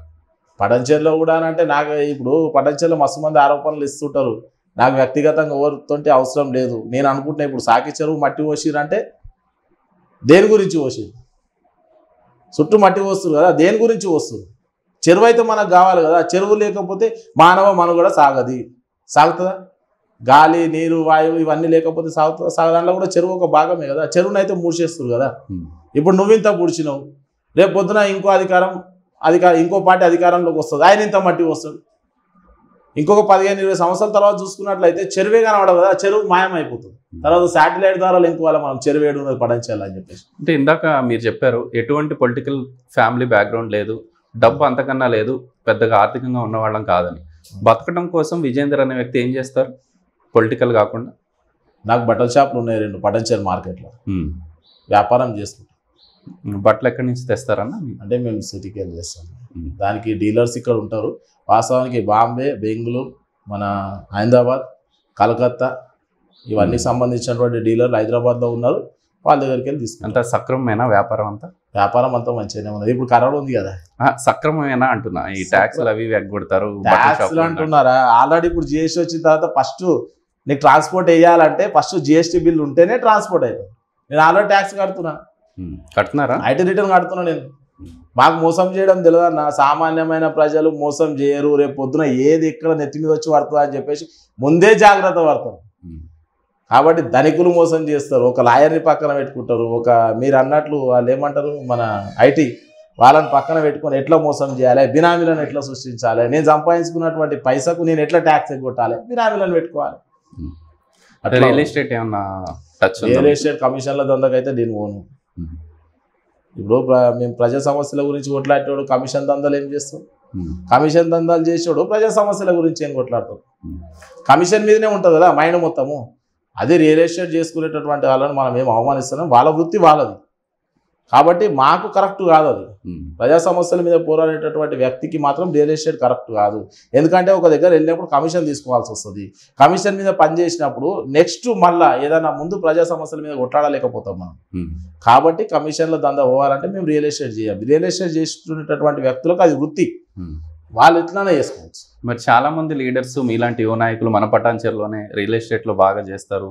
పటాన్చేరులో కూడా అని అంటే నాకు ఇప్పుడు పటాన్చేరులో మస్తు మంది ఆరోపణలు ఇస్తుంటారు నాకు వ్యక్తిగతంగా ఎవరితోటి అవసరం లేదు నేను అనుకుంటున్నా ఇప్పుడు సాకి చెరువు మట్టి పోసిరంటే అంటే దేని గురించి పోసిరు చుట్టూ మట్టి పోస్తారు కదా దేని గురించి వస్తుంది చెరువు అయితే మనకు కావాలి కదా చెరువు లేకపోతే మానవ మనం కూడా సాగది సాగుతుందా గాలి నీరు వాయువు ఇవన్నీ లేకపోతే సాగుతుందా సాగు దాంట్లో కూడా చెరువు ఒక భాగమే కదా చెరువును అయితే మూసేస్తారు కదా ఇప్పుడు నువ్వు ఇంత పూడ్చినావు రేపు పొద్దున ఇంకో అధికారం అధికార ఇంకో పార్టీ అధికారంలోకి వస్తుంది ఆయన ఇంత మట్టి వస్తుంది ఇంకొక పదిహేను ఇరవై సంవత్సరాల తర్వాత చూసుకున్నట్లయితే చెరువే కనబడదు కదా చెరువు మాయమైపోతుంది తర్వాత శాటిలైట్ ద్వారా లింకోవాలి మనం చెరువు వేయడం పడించాలని చెప్పేసి అంటే ఇందాక మీరు చెప్పారు ఎటువంటి పొలిటికల్ ఫ్యామిలీ బ్యాక్గ్రౌండ్ లేదు డబ్బు అంతకన్నా లేదు పెద్దగా ఆర్థికంగా ఉన్నవాళ్ళం కాదని బతకడం కోసం విజేందర్ అనే వ్యక్తి ఏం చేస్తారు పొలిటికల్ కాకుండా నాకు బట్టల షాపులు ఉన్నాయి రెండు పటంచేరు మార్కెట్లో వ్యాపారం చేసుకుంటాం బట్టలు ఎక్కడి నుంచి తెస్తారన్నా అంటే మేము సిటీకి వెళ్ళి దానికి డీలర్స్ ఇక్కడ ఉంటారు వాస్తవానికి బాంబే బెంగళూరు మన హైదరాబాద్ కలకత్తా ఇవన్నీ సంబంధించినటువంటి డీలర్లు హైదరాబాద్లో ఉన్నారు వాళ్ళ దగ్గరికి వెళ్ళి తీసుకుంటా అంత సక్రమమైన వ్యాపారం అంతా వ్యాపారం అంతా మంచిగానే ఉన్నది ఇప్పుడు కరోనా ఉంది కదా సక్రమమేనా అంటున్నా ఈ ట్యాక్స్ అవి ఎగ్గొడతారు అంటున్నారా ఆల్రెడీ ఇప్పుడు జిఎస్టీ వచ్చిన తర్వాత ఫస్ట్ నీకు ట్రాన్స్పోర్ట్ వేయాలంటే ఫస్ట్ జిఎస్టీ బిల్ ఉంటేనే ట్రాన్స్పోర్ట్ అవుతుంది నేను ఆల్రెడీ ట్యాక్స్ కడుతున్నా కడుతున్నారా ఐటీ రిటర్న్ కడుతున్నా నేను మాకు మోసం చేయడం తెలియదన్న సామాన్యమైన ప్రజలు మోసం చేయరు రేపు పొద్దున ఏది ఎక్కడ నెత్తి మీద వచ్చి పడుతుందా అని చెప్పేసి ముందే జాగ్రత్త పడతాం కాబట్టి ధనికులు మోసం చేస్తారు ఒక లాయర్ని పక్కన పెట్టుకుంటారు ఒక మీరు అన్నట్లు వాళ్ళు ఏమంటారు మన ఐటీ వాళ్ళని పక్కన పెట్టుకొని ఎట్లా మోసం చేయాలి బినామీలను ఎట్లా సృష్టించాలి నేను సంపాదించుకున్నటువంటి పైసకు నేను ఎట్లా ట్యాక్స్ ఎగ్గొట్టాలి బినామీలను పెట్టుకోవాలి రియల్ ఎస్టేట్ ఏమన్నా రియల్ ఎస్టేట్ కమిషన్ల దొందకైతే నేను పోను ఇప్పుడు మేము ప్రజా సమస్యల గురించి కొట్లాడేవాడు కమిషన్ దందాలు ఏం చేస్తాం కమిషన్ దందాలు చేసేవాడు ప్రజా సమస్యల గురించి ఏం కొట్లాడతాడు కమిషన్ మీదనే ఉంటుంది కదా మైండ్ మొత్తము అదే రియల్ ఎస్టేట్ చేసుకునేటటువంటి వాళ్ళని మనం ఏం అవమానిస్తున్నాం వాళ్ళ వృత్తి వాళ్ళది కాబట్టి మాకు కరెక్ట్ కాదు అది ప్రజా సమస్యల మీద పోరాడేటటువంటి వ్యక్తికి మాత్రం రియల్ ఎస్టేట్ కరెక్ట్ కాదు ఎందుకంటే ఒక దగ్గర వెళ్ళినప్పుడు కమిషన్ తీసుకోవాల్సి వస్తుంది కమిషన్ మీద పనిచేసినప్పుడు నెక్స్ట్ మళ్ళా ఏదైనా ముందు ప్రజా సమస్యల మీద కొట్లాడలేకపోతాం మనం కాబట్టి కమిషన్లో దందా పోవాలంటే మేము రియల్ ఎస్టేట్ చేయాలి రియల్ ఎస్టేట్ చేస్తున్నటువంటి వ్యక్తులకు అది వృత్తి వాళ్ళు ఎట్లానే చేసుకోవచ్చు మరి చాలా మంది లీడర్స్ మీలాంటి యువ నాయకులు మన పటాంచర్లోనే రియల్ ఎస్టేట్లో బాగా చేస్తారు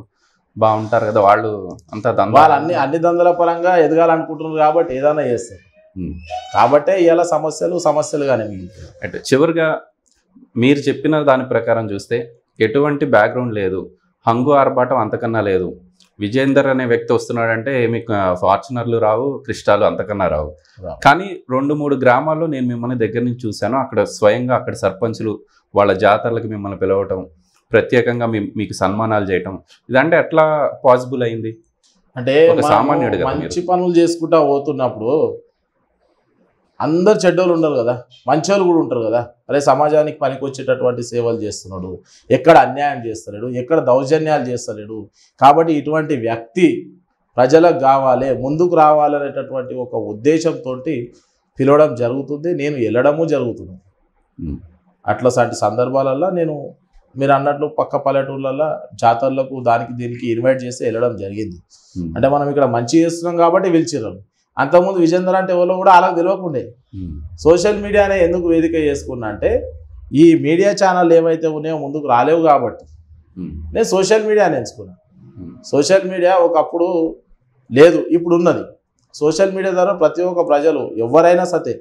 బాగుంటారు కదా వాళ్ళు అంత దంద వాళ్ళు అన్ని అన్ని దందల పరంగా ఎదగాలనుకుంటున్నారు కాబట్టి ఏదైనా చేస్తారు కాబట్టే ఇలా సమస్యలు సమస్యలుగానే అంటే చివరిగా మీరు చెప్పిన దాని ప్రకారం చూస్తే ఎటువంటి బ్యాక్గ్రౌండ్ లేదు హంగు ఆర్భాటం అంతకన్నా లేదు విజేందర్ అనే వ్యక్తి వస్తున్నాడంటే మీకు ఫార్చునర్లు రావు క్రిస్టాలు అంతకన్నా రావు కానీ రెండు మూడు గ్రామాల్లో నేను మిమ్మల్ని దగ్గర నుంచి చూశాను అక్కడ స్వయంగా అక్కడ సర్పంచులు వాళ్ళ జాతరలకు మిమ్మల్ని పిలవటం ప్రత్యేకంగా మీకు సన్మానాలు చేయటం ఇదంటే ఎట్లా పాసిబుల్ అయింది అంటే సామాన్యుడు మంచి పనులు చేసుకుంటా పోతున్నప్పుడు అందరు చెడ్డోళ్ళు ఉండరు కదా మంచోళ్ళు కూడా ఉంటారు కదా అరే సమాజానికి పనికి వచ్చేటటువంటి సేవలు చేస్తున్నాడు ఎక్కడ అన్యాయం చేస్తలేడు ఎక్కడ దౌర్జన్యాలు చేస్తలేడు కాబట్టి ఇటువంటి వ్యక్తి ప్రజలకు కావాలి ముందుకు రావాలనేటటువంటి ఒక ఉద్దేశంతో పిలవడం జరుగుతుంది నేను వెళ్ళడము జరుగుతుంది అట్లా సందర్భాలల్లో నేను మీరు అన్నట్లు పక్క పల్లెటూళ్ళల్లో జాతరలకు దానికి దీనికి ఇన్వైట్ చేస్తే వెళ్ళడం జరిగింది అంటే మనం ఇక్కడ మంచి చేస్తున్నాం కాబట్టి పిలిచిరాము అంతకుముందు విజేందర్ అంటే ఎవరు కూడా అలా తెలియకుండే సోషల్ మీడియానే ఎందుకు వేదిక చేసుకున్నా అంటే ఈ మీడియా ఛానల్ ఏమైతే ఉన్నాయో ముందుకు రాలేవు కాబట్టి నేను సోషల్ మీడియాని ఎంచుకున్నాను సోషల్ మీడియా ఒకప్పుడు లేదు ఇప్పుడు ఉన్నది సోషల్ మీడియా ద్వారా ప్రతి ఒక్క ప్రజలు ఎవరైనా సతే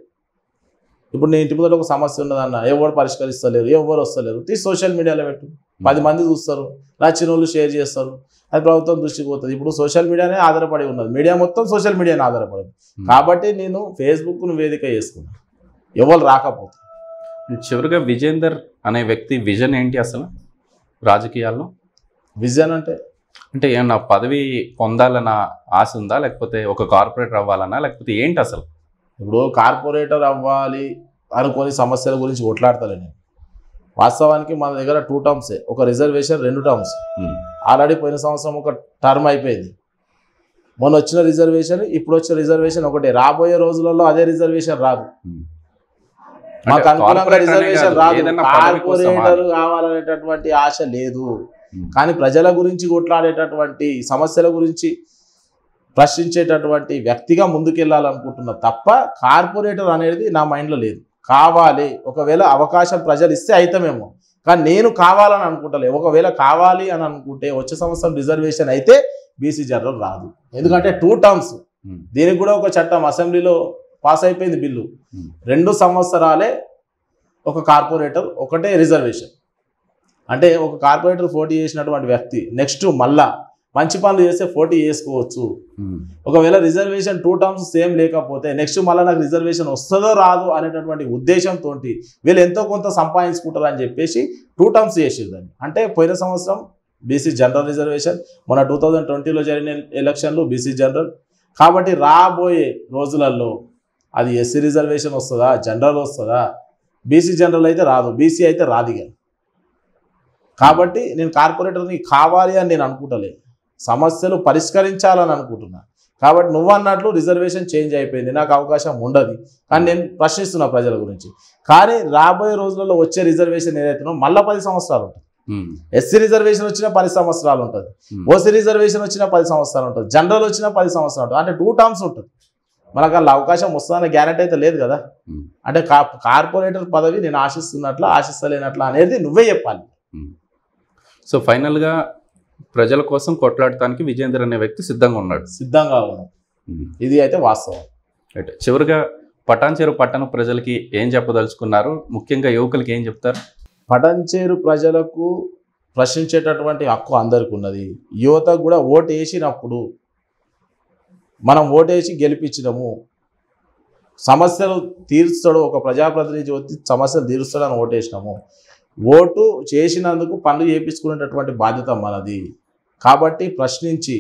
ఇప్పుడు నేను ఇంటి ముందర ఒక సమస్య ఉన్నదన్న ఎవరు పరిష్కరిస్తలేరు ఎవరు వస్తలేరు తీసి సోషల్ మీడియాలో పెట్టు పది మంది చూస్తారు నచ్చిన వాళ్ళు షేర్ చేస్తారు అది ప్రభుత్వం దృష్టికి పోతుంది ఇప్పుడు సోషల్ మీడియానే ఆధారపడి ఉన్నది మీడియా మొత్తం సోషల్ మీడియానే ఆధారపడదు hmm. కాబట్టి నేను ఫేస్బుక్ను వేదిక చేసుకున్నాను ఎవరు రాకపోతే చివరిగా విజేందర్ అనే వ్యక్తి విజన్ ఏంటి అసలు రాజకీయాల్లో విజన్ అంటే అంటే ఏమన్నా పదవి పొందాలన్న ఆశ ఉందా లేకపోతే ఒక కార్పొరేటర్ అవ్వాలన్నా లేకపోతే ఏంటి అసలు ఇప్పుడు కార్పొరేటర్ అవ్వాలి అనుకోని సమస్యల గురించి కొట్లాడతాను నేను వాస్తవానికి మన దగ్గర టూ టర్మ్సే ఒక రిజర్వేషన్ రెండు టర్మ్స్ ఆల్రెడీ hmm. పోయిన సంవత్సరం ఒక టర్మ్ అయిపోయింది మొన్న వచ్చిన రిజర్వేషన్ ఇప్పుడు వచ్చిన రిజర్వేషన్ ఒకటే రాబోయే రోజులలో అదే రిజర్వేషన్ రాదు hmm. మాకు అనుకూలంగా రిజర్వేషన్ రాదు కార్పొరేటర్లు కావాలనేటటువంటి ఆశ లేదు hmm. కానీ ప్రజల గురించి కొట్లాడేటటువంటి సమస్యల గురించి ప్రశ్నించేటటువంటి వ్యక్తిగా ముందుకెళ్లాలనుకుంటున్నా తప్ప కార్పొరేటర్ అనేది నా మైండ్లో లేదు కావాలి ఒకవేళ అవకాశం ప్రజలు ఇస్తే అవుతామేమో కానీ నేను కావాలని అనుకుంటలే ఒకవేళ కావాలి అని అనుకుంటే వచ్చే సంవత్సరం రిజర్వేషన్ అయితే బీసీ జనరల్ రాదు ఎందుకంటే టూ టర్మ్స్ hmm. దీనికి కూడా ఒక చట్టం అసెంబ్లీలో పాస్ అయిపోయింది బిల్లు hmm. రెండు సంవత్సరాలే ఒక కార్పొరేటర్ ఒకటే రిజర్వేషన్ అంటే ఒక కార్పొరేటర్ పోటీ చేసినటువంటి వ్యక్తి నెక్స్ట్ మళ్ళా మంచి పనులు చేస్తే ఫోర్టీ చేసుకోవచ్చు hmm. ఒకవేళ రిజర్వేషన్ టూ టర్మ్స్ సేమ్ లేకపోతే నెక్స్ట్ మళ్ళీ నాకు రిజర్వేషన్ వస్తుందో రాదు అనేటటువంటి ఉద్దేశంతో వీళ్ళు ఎంతో కొంత సంపాదించుకుంటారు అని చెప్పేసి టూ టర్మ్స్ చేసేదాన్ని అంటే పోయిన సంవత్సరం బీసీ జనరల్ రిజర్వేషన్ మన టూ థౌజండ్ ట్వంటీలో జరిగిన ఎలక్షన్లు బీసీ జనరల్ కాబట్టి రాబోయే రోజులలో అది ఎస్సీ రిజర్వేషన్ వస్తుందా జనరల్ వస్తుందా బీసీ జనరల్ అయితే రాదు బీసీ అయితే రాదు కాబట్టి నేను కార్పొరేటర్ని కావాలి అని నేను అనుకుంటలేదు సమస్యలు పరిష్కరించాలని అనుకుంటున్నాను కాబట్టి నువ్వు అన్నట్లు రిజర్వేషన్ చేంజ్ అయిపోయింది నాకు అవకాశం ఉండదు కానీ నేను ప్రశ్నిస్తున్నా ప్రజల గురించి కానీ రాబోయే రోజులలో వచ్చే రిజర్వేషన్ ఏదైతే మళ్ళీ పది సంవత్సరాలు ఎస్సీ రిజర్వేషన్ వచ్చిన పది సంవత్సరాలు ఉంటుంది ఓసీ రిజర్వేషన్ వచ్చిన పది సంవత్సరాలు ఉంటుంది జనరల్ వచ్చిన పది సంవత్సరాలు ఉంటుంది అంటే టూ టర్మ్స్ ఉంటుంది మనకు అలా అవకాశం వస్తుందనే గ్యారంటీ అయితే లేదు కదా అంటే కార్పొరేటర్ పదవి నేను ఆశిస్తున్నట్లు ఆశిస్తలేనట్లా అనేది నువ్వే చెప్పాలి సో ఫైనల్గా ప్రజల కోసం కొట్లాడటానికి విజేందర్ అనే వ్యక్తి సిద్ధంగా ఉన్నాడు సిద్ధంగా ఉన్నాడు ఇది అయితే వాస్తవం రైట్ చివరిగా పటాన్చేరు పట్టణ ప్రజలకి ఏం చెప్పదలుచుకున్నారు ముఖ్యంగా యువకులకి ఏం చెప్తారు పటాన్చేరు ప్రజలకు ప్రశ్నించేటటువంటి హక్కు అందరికి ఉన్నది యువత కూడా ఓటు వేసినప్పుడు మనం ఓటేసి గెలిపించినము సమస్యలు తీరుస్తాడు ఒక ప్రజాప్రతినిధి వచ్చి సమస్యలు తీరుస్తాడని ఓటేసినాము ఓటు చేసినందుకు పనులు చేయించుకునేటటువంటి బాధ్యత మనది కాబట్టి ప్రశ్నించి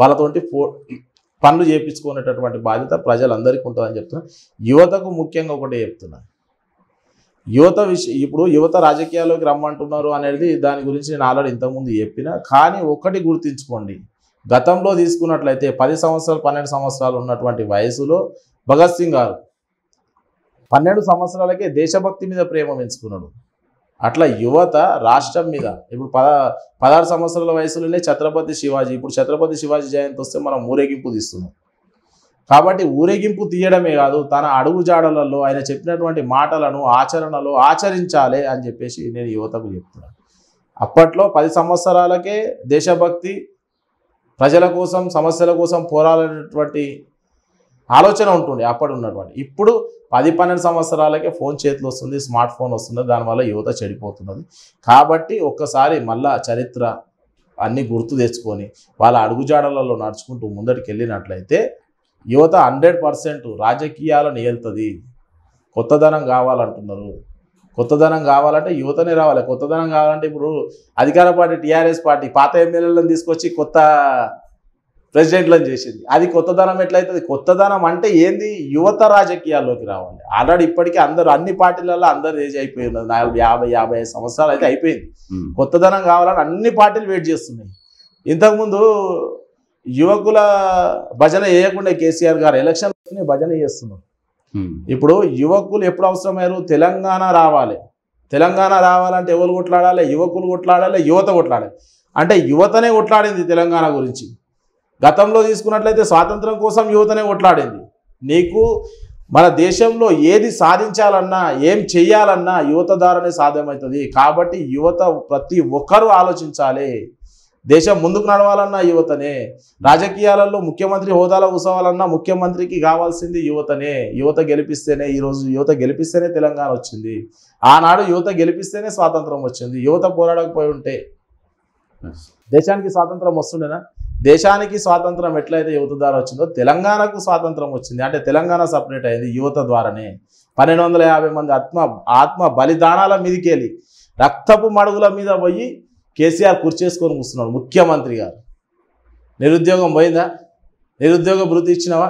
వాళ్ళతోటి పో పనులు చేయించుకునేటటువంటి బాధ్యత ప్రజలందరికీ ఉంటుందని చెప్తున్నా యువతకు ముఖ్యంగా ఒకటే చెప్తున్నా యువత విష ఇప్పుడు యువత రాజకీయాల్లోకి రమ్మంటున్నారు అనేది దాని గురించి నేను ఆల్రెడీ ఇంతకుముందు చెప్పిన కానీ ఒకటి గుర్తించుకోండి గతంలో తీసుకున్నట్లయితే పది సంవత్సరాలు పన్నెండు సంవత్సరాలు ఉన్నటువంటి వయసులో భగత్ సింగ్ గారు పన్నెండు సంవత్సరాలకే దేశభక్తి మీద ప్రేమ పెంచుకున్నాడు అట్లా యువత రాష్ట్రం మీద ఇప్పుడు పద పదహారు సంవత్సరాల వయసులోనే ఛత్రపతి శివాజీ ఇప్పుడు ఛత్రపతి శివాజీ జయంతి వస్తే మనం ఊరేగింపు తీస్తున్నాం కాబట్టి ఊరేగింపు తీయడమే కాదు తన అడుగు జాడలలో ఆయన చెప్పినటువంటి మాటలను ఆచరణలో ఆచరించాలి అని చెప్పేసి నేను యువతకు చెప్తున్నాను అప్పట్లో పది సంవత్సరాలకే దేశభక్తి ప్రజల కోసం సమస్యల కోసం పోరాడేటువంటి ఆలోచన ఉంటుండే అప్పుడు ఉన్నటువంటి ఇప్పుడు పది పన్నెండు సంవత్సరాలకే ఫోన్ చేతిలో వస్తుంది స్మార్ట్ ఫోన్ వస్తుంది దానివల్ల యువత చెడిపోతున్నది కాబట్టి ఒక్కసారి మళ్ళా చరిత్ర అన్నీ గుర్తు తెచ్చుకొని వాళ్ళ అడుగుజాడలలో నడుచుకుంటూ ముందరికి వెళ్ళినట్లయితే యువత హండ్రెడ్ పర్సెంట్ రాజకీయాలను ఏళ్తుంది కొత్తదనం కావాలంటున్నారు కొత్తదనం కావాలంటే యువతనే రావాలి కొత్తదనం కావాలంటే ఇప్పుడు అధికార పార్టీ టీఆర్ఎస్ పార్టీ పాత ఎమ్మెల్యేలను తీసుకొచ్చి కొత్త ప్రెసిడెంట్లను చేసింది అది కొత్తదనం ఎట్లయితుంది కొత్తదనం అంటే ఏంది యువత రాజకీయాల్లోకి రావాలి ఆల్రెడీ ఇప్పటికీ అందరు అన్ని పార్టీలలో అందరు ఏజ్ అయిపోయింది నాలుగు యాభై యాభై సంవత్సరాలు అయితే అయిపోయింది కొత్తదనం కావాలని అన్ని పార్టీలు వెయిట్ చేస్తున్నాయి ఇంతకుముందు యువకుల భజన వేయకుండా కేసీఆర్ గారు ఎలక్షన్ భజన చేస్తున్నారు ఇప్పుడు యువకులు ఎప్పుడు అవసరమయ్యారు తెలంగాణ రావాలి తెలంగాణ రావాలంటే ఎవరు కొట్లాడాలి యువకులు కొట్లాడాలి యువత కొట్లాడాలి అంటే యువతనే కొట్లాడింది తెలంగాణ గురించి గతంలో తీసుకున్నట్లయితే స్వాతంత్రం కోసం యువతనే కొట్లాడింది నీకు మన దేశంలో ఏది సాధించాలన్నా ఏం చేయాలన్నా యువత ద్వారానే సాధ్యమవుతుంది కాబట్టి యువత ప్రతి ఒక్కరూ ఆలోచించాలి దేశం ముందుకు నడవాలన్నా యువతనే రాజకీయాలలో ముఖ్యమంత్రి హోదాలో ఉత్సవాలన్నా ముఖ్యమంత్రికి కావాల్సింది యువతనే యువత గెలిపిస్తేనే ఈరోజు యువత గెలిపిస్తేనే తెలంగాణ వచ్చింది ఆనాడు యువత గెలిపిస్తేనే స్వాతంత్రం వచ్చింది యువత పోరాడకపోయి ఉంటే దేశానికి స్వాతంత్రం వస్తుండేనా దేశానికి స్వాతంత్రం ఎట్లయితే యువత ద్వారా వచ్చిందో తెలంగాణకు స్వాతంత్రం వచ్చింది అంటే తెలంగాణ సపరేట్ అయింది యువత ద్వారానే పన్నెండు మంది ఆత్మ ఆత్మ బలిదానాల మీదకెళ్ళి రక్తపు మడుగుల మీద పోయి కేసీఆర్ చేసుకొని కూర్చున్నాడు ముఖ్యమంత్రి గారు నిరుద్యోగం పోయిందా నిరుద్యోగ భృతి ఇచ్చినవా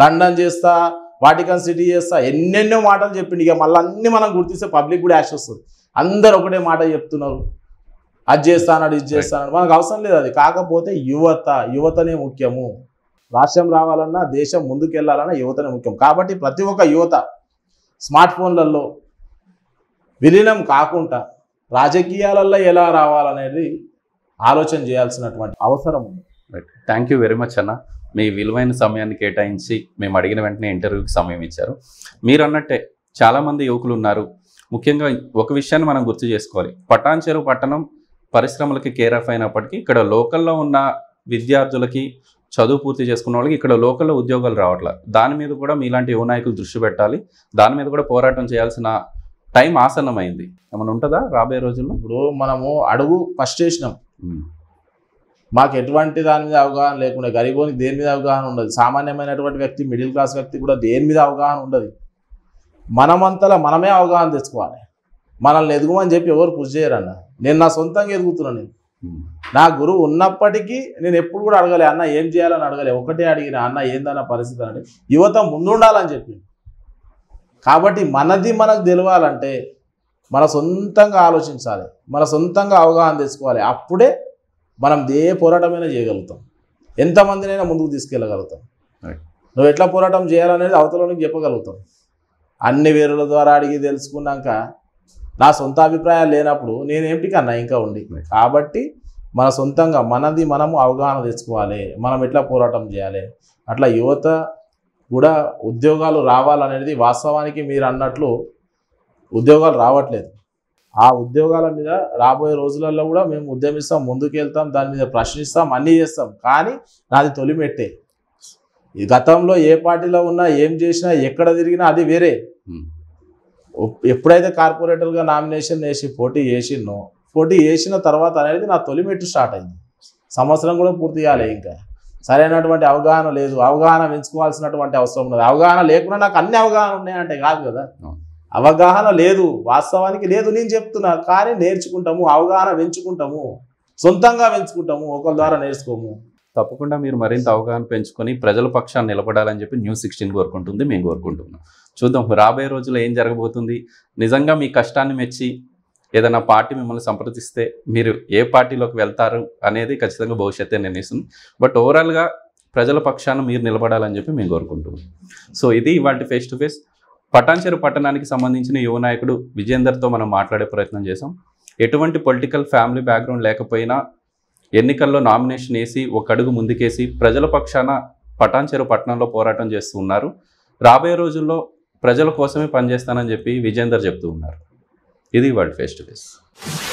లండన్ చేస్తా వాటికన్ సిటీ చేస్తా ఎన్నెన్నో మాటలు చెప్పిండు ఇక మళ్ళీ అన్నీ మనం గుర్తిస్తే పబ్లిక్ కూడా యాష్ వస్తుంది అందరు ఒకటే మాట చెప్తున్నారు అది చేస్తానాడు ఇది చేస్తానాడు మనకు అవసరం లేదు అది కాకపోతే యువత యువతనే ముఖ్యము రాష్ట్రం రావాలన్నా దేశం ముందుకెళ్లాలన్నా యువతనే ముఖ్యం కాబట్టి ప్రతి ఒక్క యువత స్మార్ట్ ఫోన్లలో విలీనం కాకుండా రాజకీయాలలో ఎలా రావాలనేది ఆలోచన చేయాల్సినటువంటి అవసరం ఉంది థ్యాంక్ యూ వెరీ మచ్ అన్న మీ విలువైన సమయాన్ని కేటాయించి మేము అడిగిన వెంటనే ఇంటర్వ్యూకి సమయం ఇచ్చారు మీరు అన్నట్టే చాలామంది యువకులు ఉన్నారు ముఖ్యంగా ఒక విషయాన్ని మనం గుర్తు చేసుకోవాలి పటాన్ చెరువు పట్టణం పరిశ్రమలకి కేర్ ఆఫ్ అయినప్పటికీ ఇక్కడ లోకల్లో ఉన్న విద్యార్థులకి చదువు పూర్తి చేసుకున్న వాళ్ళకి ఇక్కడ లోకల్లో ఉద్యోగాలు రావట్లేదు దాని మీద కూడా మీలాంటి యువ నాయకులు దృష్టి పెట్టాలి దాని మీద కూడా పోరాటం చేయాల్సిన టైం ఆసన్నమైంది ఏమైనా ఉంటుందా రాబోయే రోజుల్లో ఇప్పుడు మనము అడుగు ఫస్ట్ చేసినాం మాకు ఎటువంటి దాని మీద అవగాహన లేకుండా గరీబోనికి దేని మీద అవగాహన ఉండదు సామాన్యమైనటువంటి వ్యక్తి మిడిల్ క్లాస్ వ్యక్తి కూడా దేని మీద అవగాహన ఉండదు మనమంతలా మనమే అవగాహన తెచ్చుకోవాలి మనల్ని ఎదుగుమని చెప్పి ఎవరు పుష్ చేయరన్న నేను నా సొంతంగా ఎదుగుతున్నాను నేను hmm. నా గురువు ఉన్నప్పటికీ నేను ఎప్పుడు కూడా అడగలే అన్న ఏం చేయాలని అడగలే ఒకటే అడిగిన అన్న ఏందన్న పరిస్థితి అని యువత ముందుండాలని చెప్పి కాబట్టి మనది మనకు తెలియాలంటే మన సొంతంగా ఆలోచించాలి మన సొంతంగా అవగాహన తీసుకోవాలి అప్పుడే మనం ఏ పోరాటమైనా చేయగలుగుతాం ఎంతమందినైనా ముందుకు తీసుకెళ్ళగలుగుతాం నువ్వు ఎట్లా పోరాటం చేయాలనేది అవతలలోనికి చెప్పగలుగుతాం అన్ని వేరుల ద్వారా అడిగి తెలుసుకున్నాక నా సొంత అభిప్రాయాలు లేనప్పుడు నేనేమిటి కన్నా ఇంకా ఉండి కాబట్టి మన సొంతంగా మనది మనము అవగాహన తెచ్చుకోవాలి మనం ఎట్లా పోరాటం చేయాలి అట్లా యువత కూడా ఉద్యోగాలు రావాలనేది వాస్తవానికి మీరు అన్నట్లు ఉద్యోగాలు రావట్లేదు ఆ ఉద్యోగాల మీద రాబోయే రోజులలో కూడా మేము ఉద్యమిస్తాం ముందుకెళ్తాం దాని మీద ప్రశ్నిస్తాం అన్నీ చేస్తాం కానీ నాది తొలిమెట్టే గతంలో ఏ పార్టీలో ఉన్నా ఏం చేసినా ఎక్కడ తిరిగినా అది వేరే hmm. ఎప్పుడైతే కార్పొరేటర్గా నామినేషన్ వేసి పోటీ చేసినో పోటీ చేసిన తర్వాత అనేది నా తొలి మెట్టు స్టార్ట్ అయింది సంవత్సరం కూడా పూర్తి కాలే ఇంకా సరైనటువంటి అవగాహన లేదు అవగాహన పెంచుకోవాల్సినటువంటి అవసరం ఉన్నది అవగాహన లేకుండా నాకు అన్ని అవగాహన ఉన్నాయంటే కాదు కదా అవగాహన లేదు వాస్తవానికి లేదు నేను చెప్తున్నా కానీ నేర్చుకుంటాము అవగాహన పెంచుకుంటాము సొంతంగా పెంచుకుంటాము ఒకరి ద్వారా నేర్చుకోము తప్పకుండా మీరు మరింత అవగాహన పెంచుకొని ప్రజల పక్షాన్ని నిలబడాలని చెప్పి న్యూస్ సిక్స్టీన్ కోరుకుంటుంది మేము కోరుకుంటున్నాం చూద్దాం రాబోయే రోజుల్లో ఏం జరగబోతుంది నిజంగా మీ కష్టాన్ని మెచ్చి ఏదైనా పార్టీ మిమ్మల్ని సంప్రదిస్తే మీరు ఏ పార్టీలోకి వెళ్తారు అనేది ఖచ్చితంగా భవిష్యత్తే నిర్ణయిస్తుంది బట్ ఓవరాల్గా ప్రజల పక్షాన మీరు నిలబడాలని చెప్పి మేము కోరుకుంటున్నాం సో ఇది ఇవాళ ఫేస్ టు ఫేస్ పటాన్చెరు పట్టణానికి సంబంధించిన యువ నాయకుడు విజేందర్తో మనం మాట్లాడే ప్రయత్నం చేసాం ఎటువంటి పొలిటికల్ ఫ్యామిలీ బ్యాక్గ్రౌండ్ లేకపోయినా ఎన్నికల్లో నామినేషన్ వేసి ఒక అడుగు ముందుకేసి ప్రజల పక్షాన పటాన్చెరు పట్టణంలో పోరాటం చేస్తున్నారు రాబోయే రోజుల్లో ప్రజల కోసమే పనిచేస్తానని చెప్పి విజేందర్ చెప్తూ ఉన్నారు ఇది వరల్డ్ ఫేస్ టు ఫేస్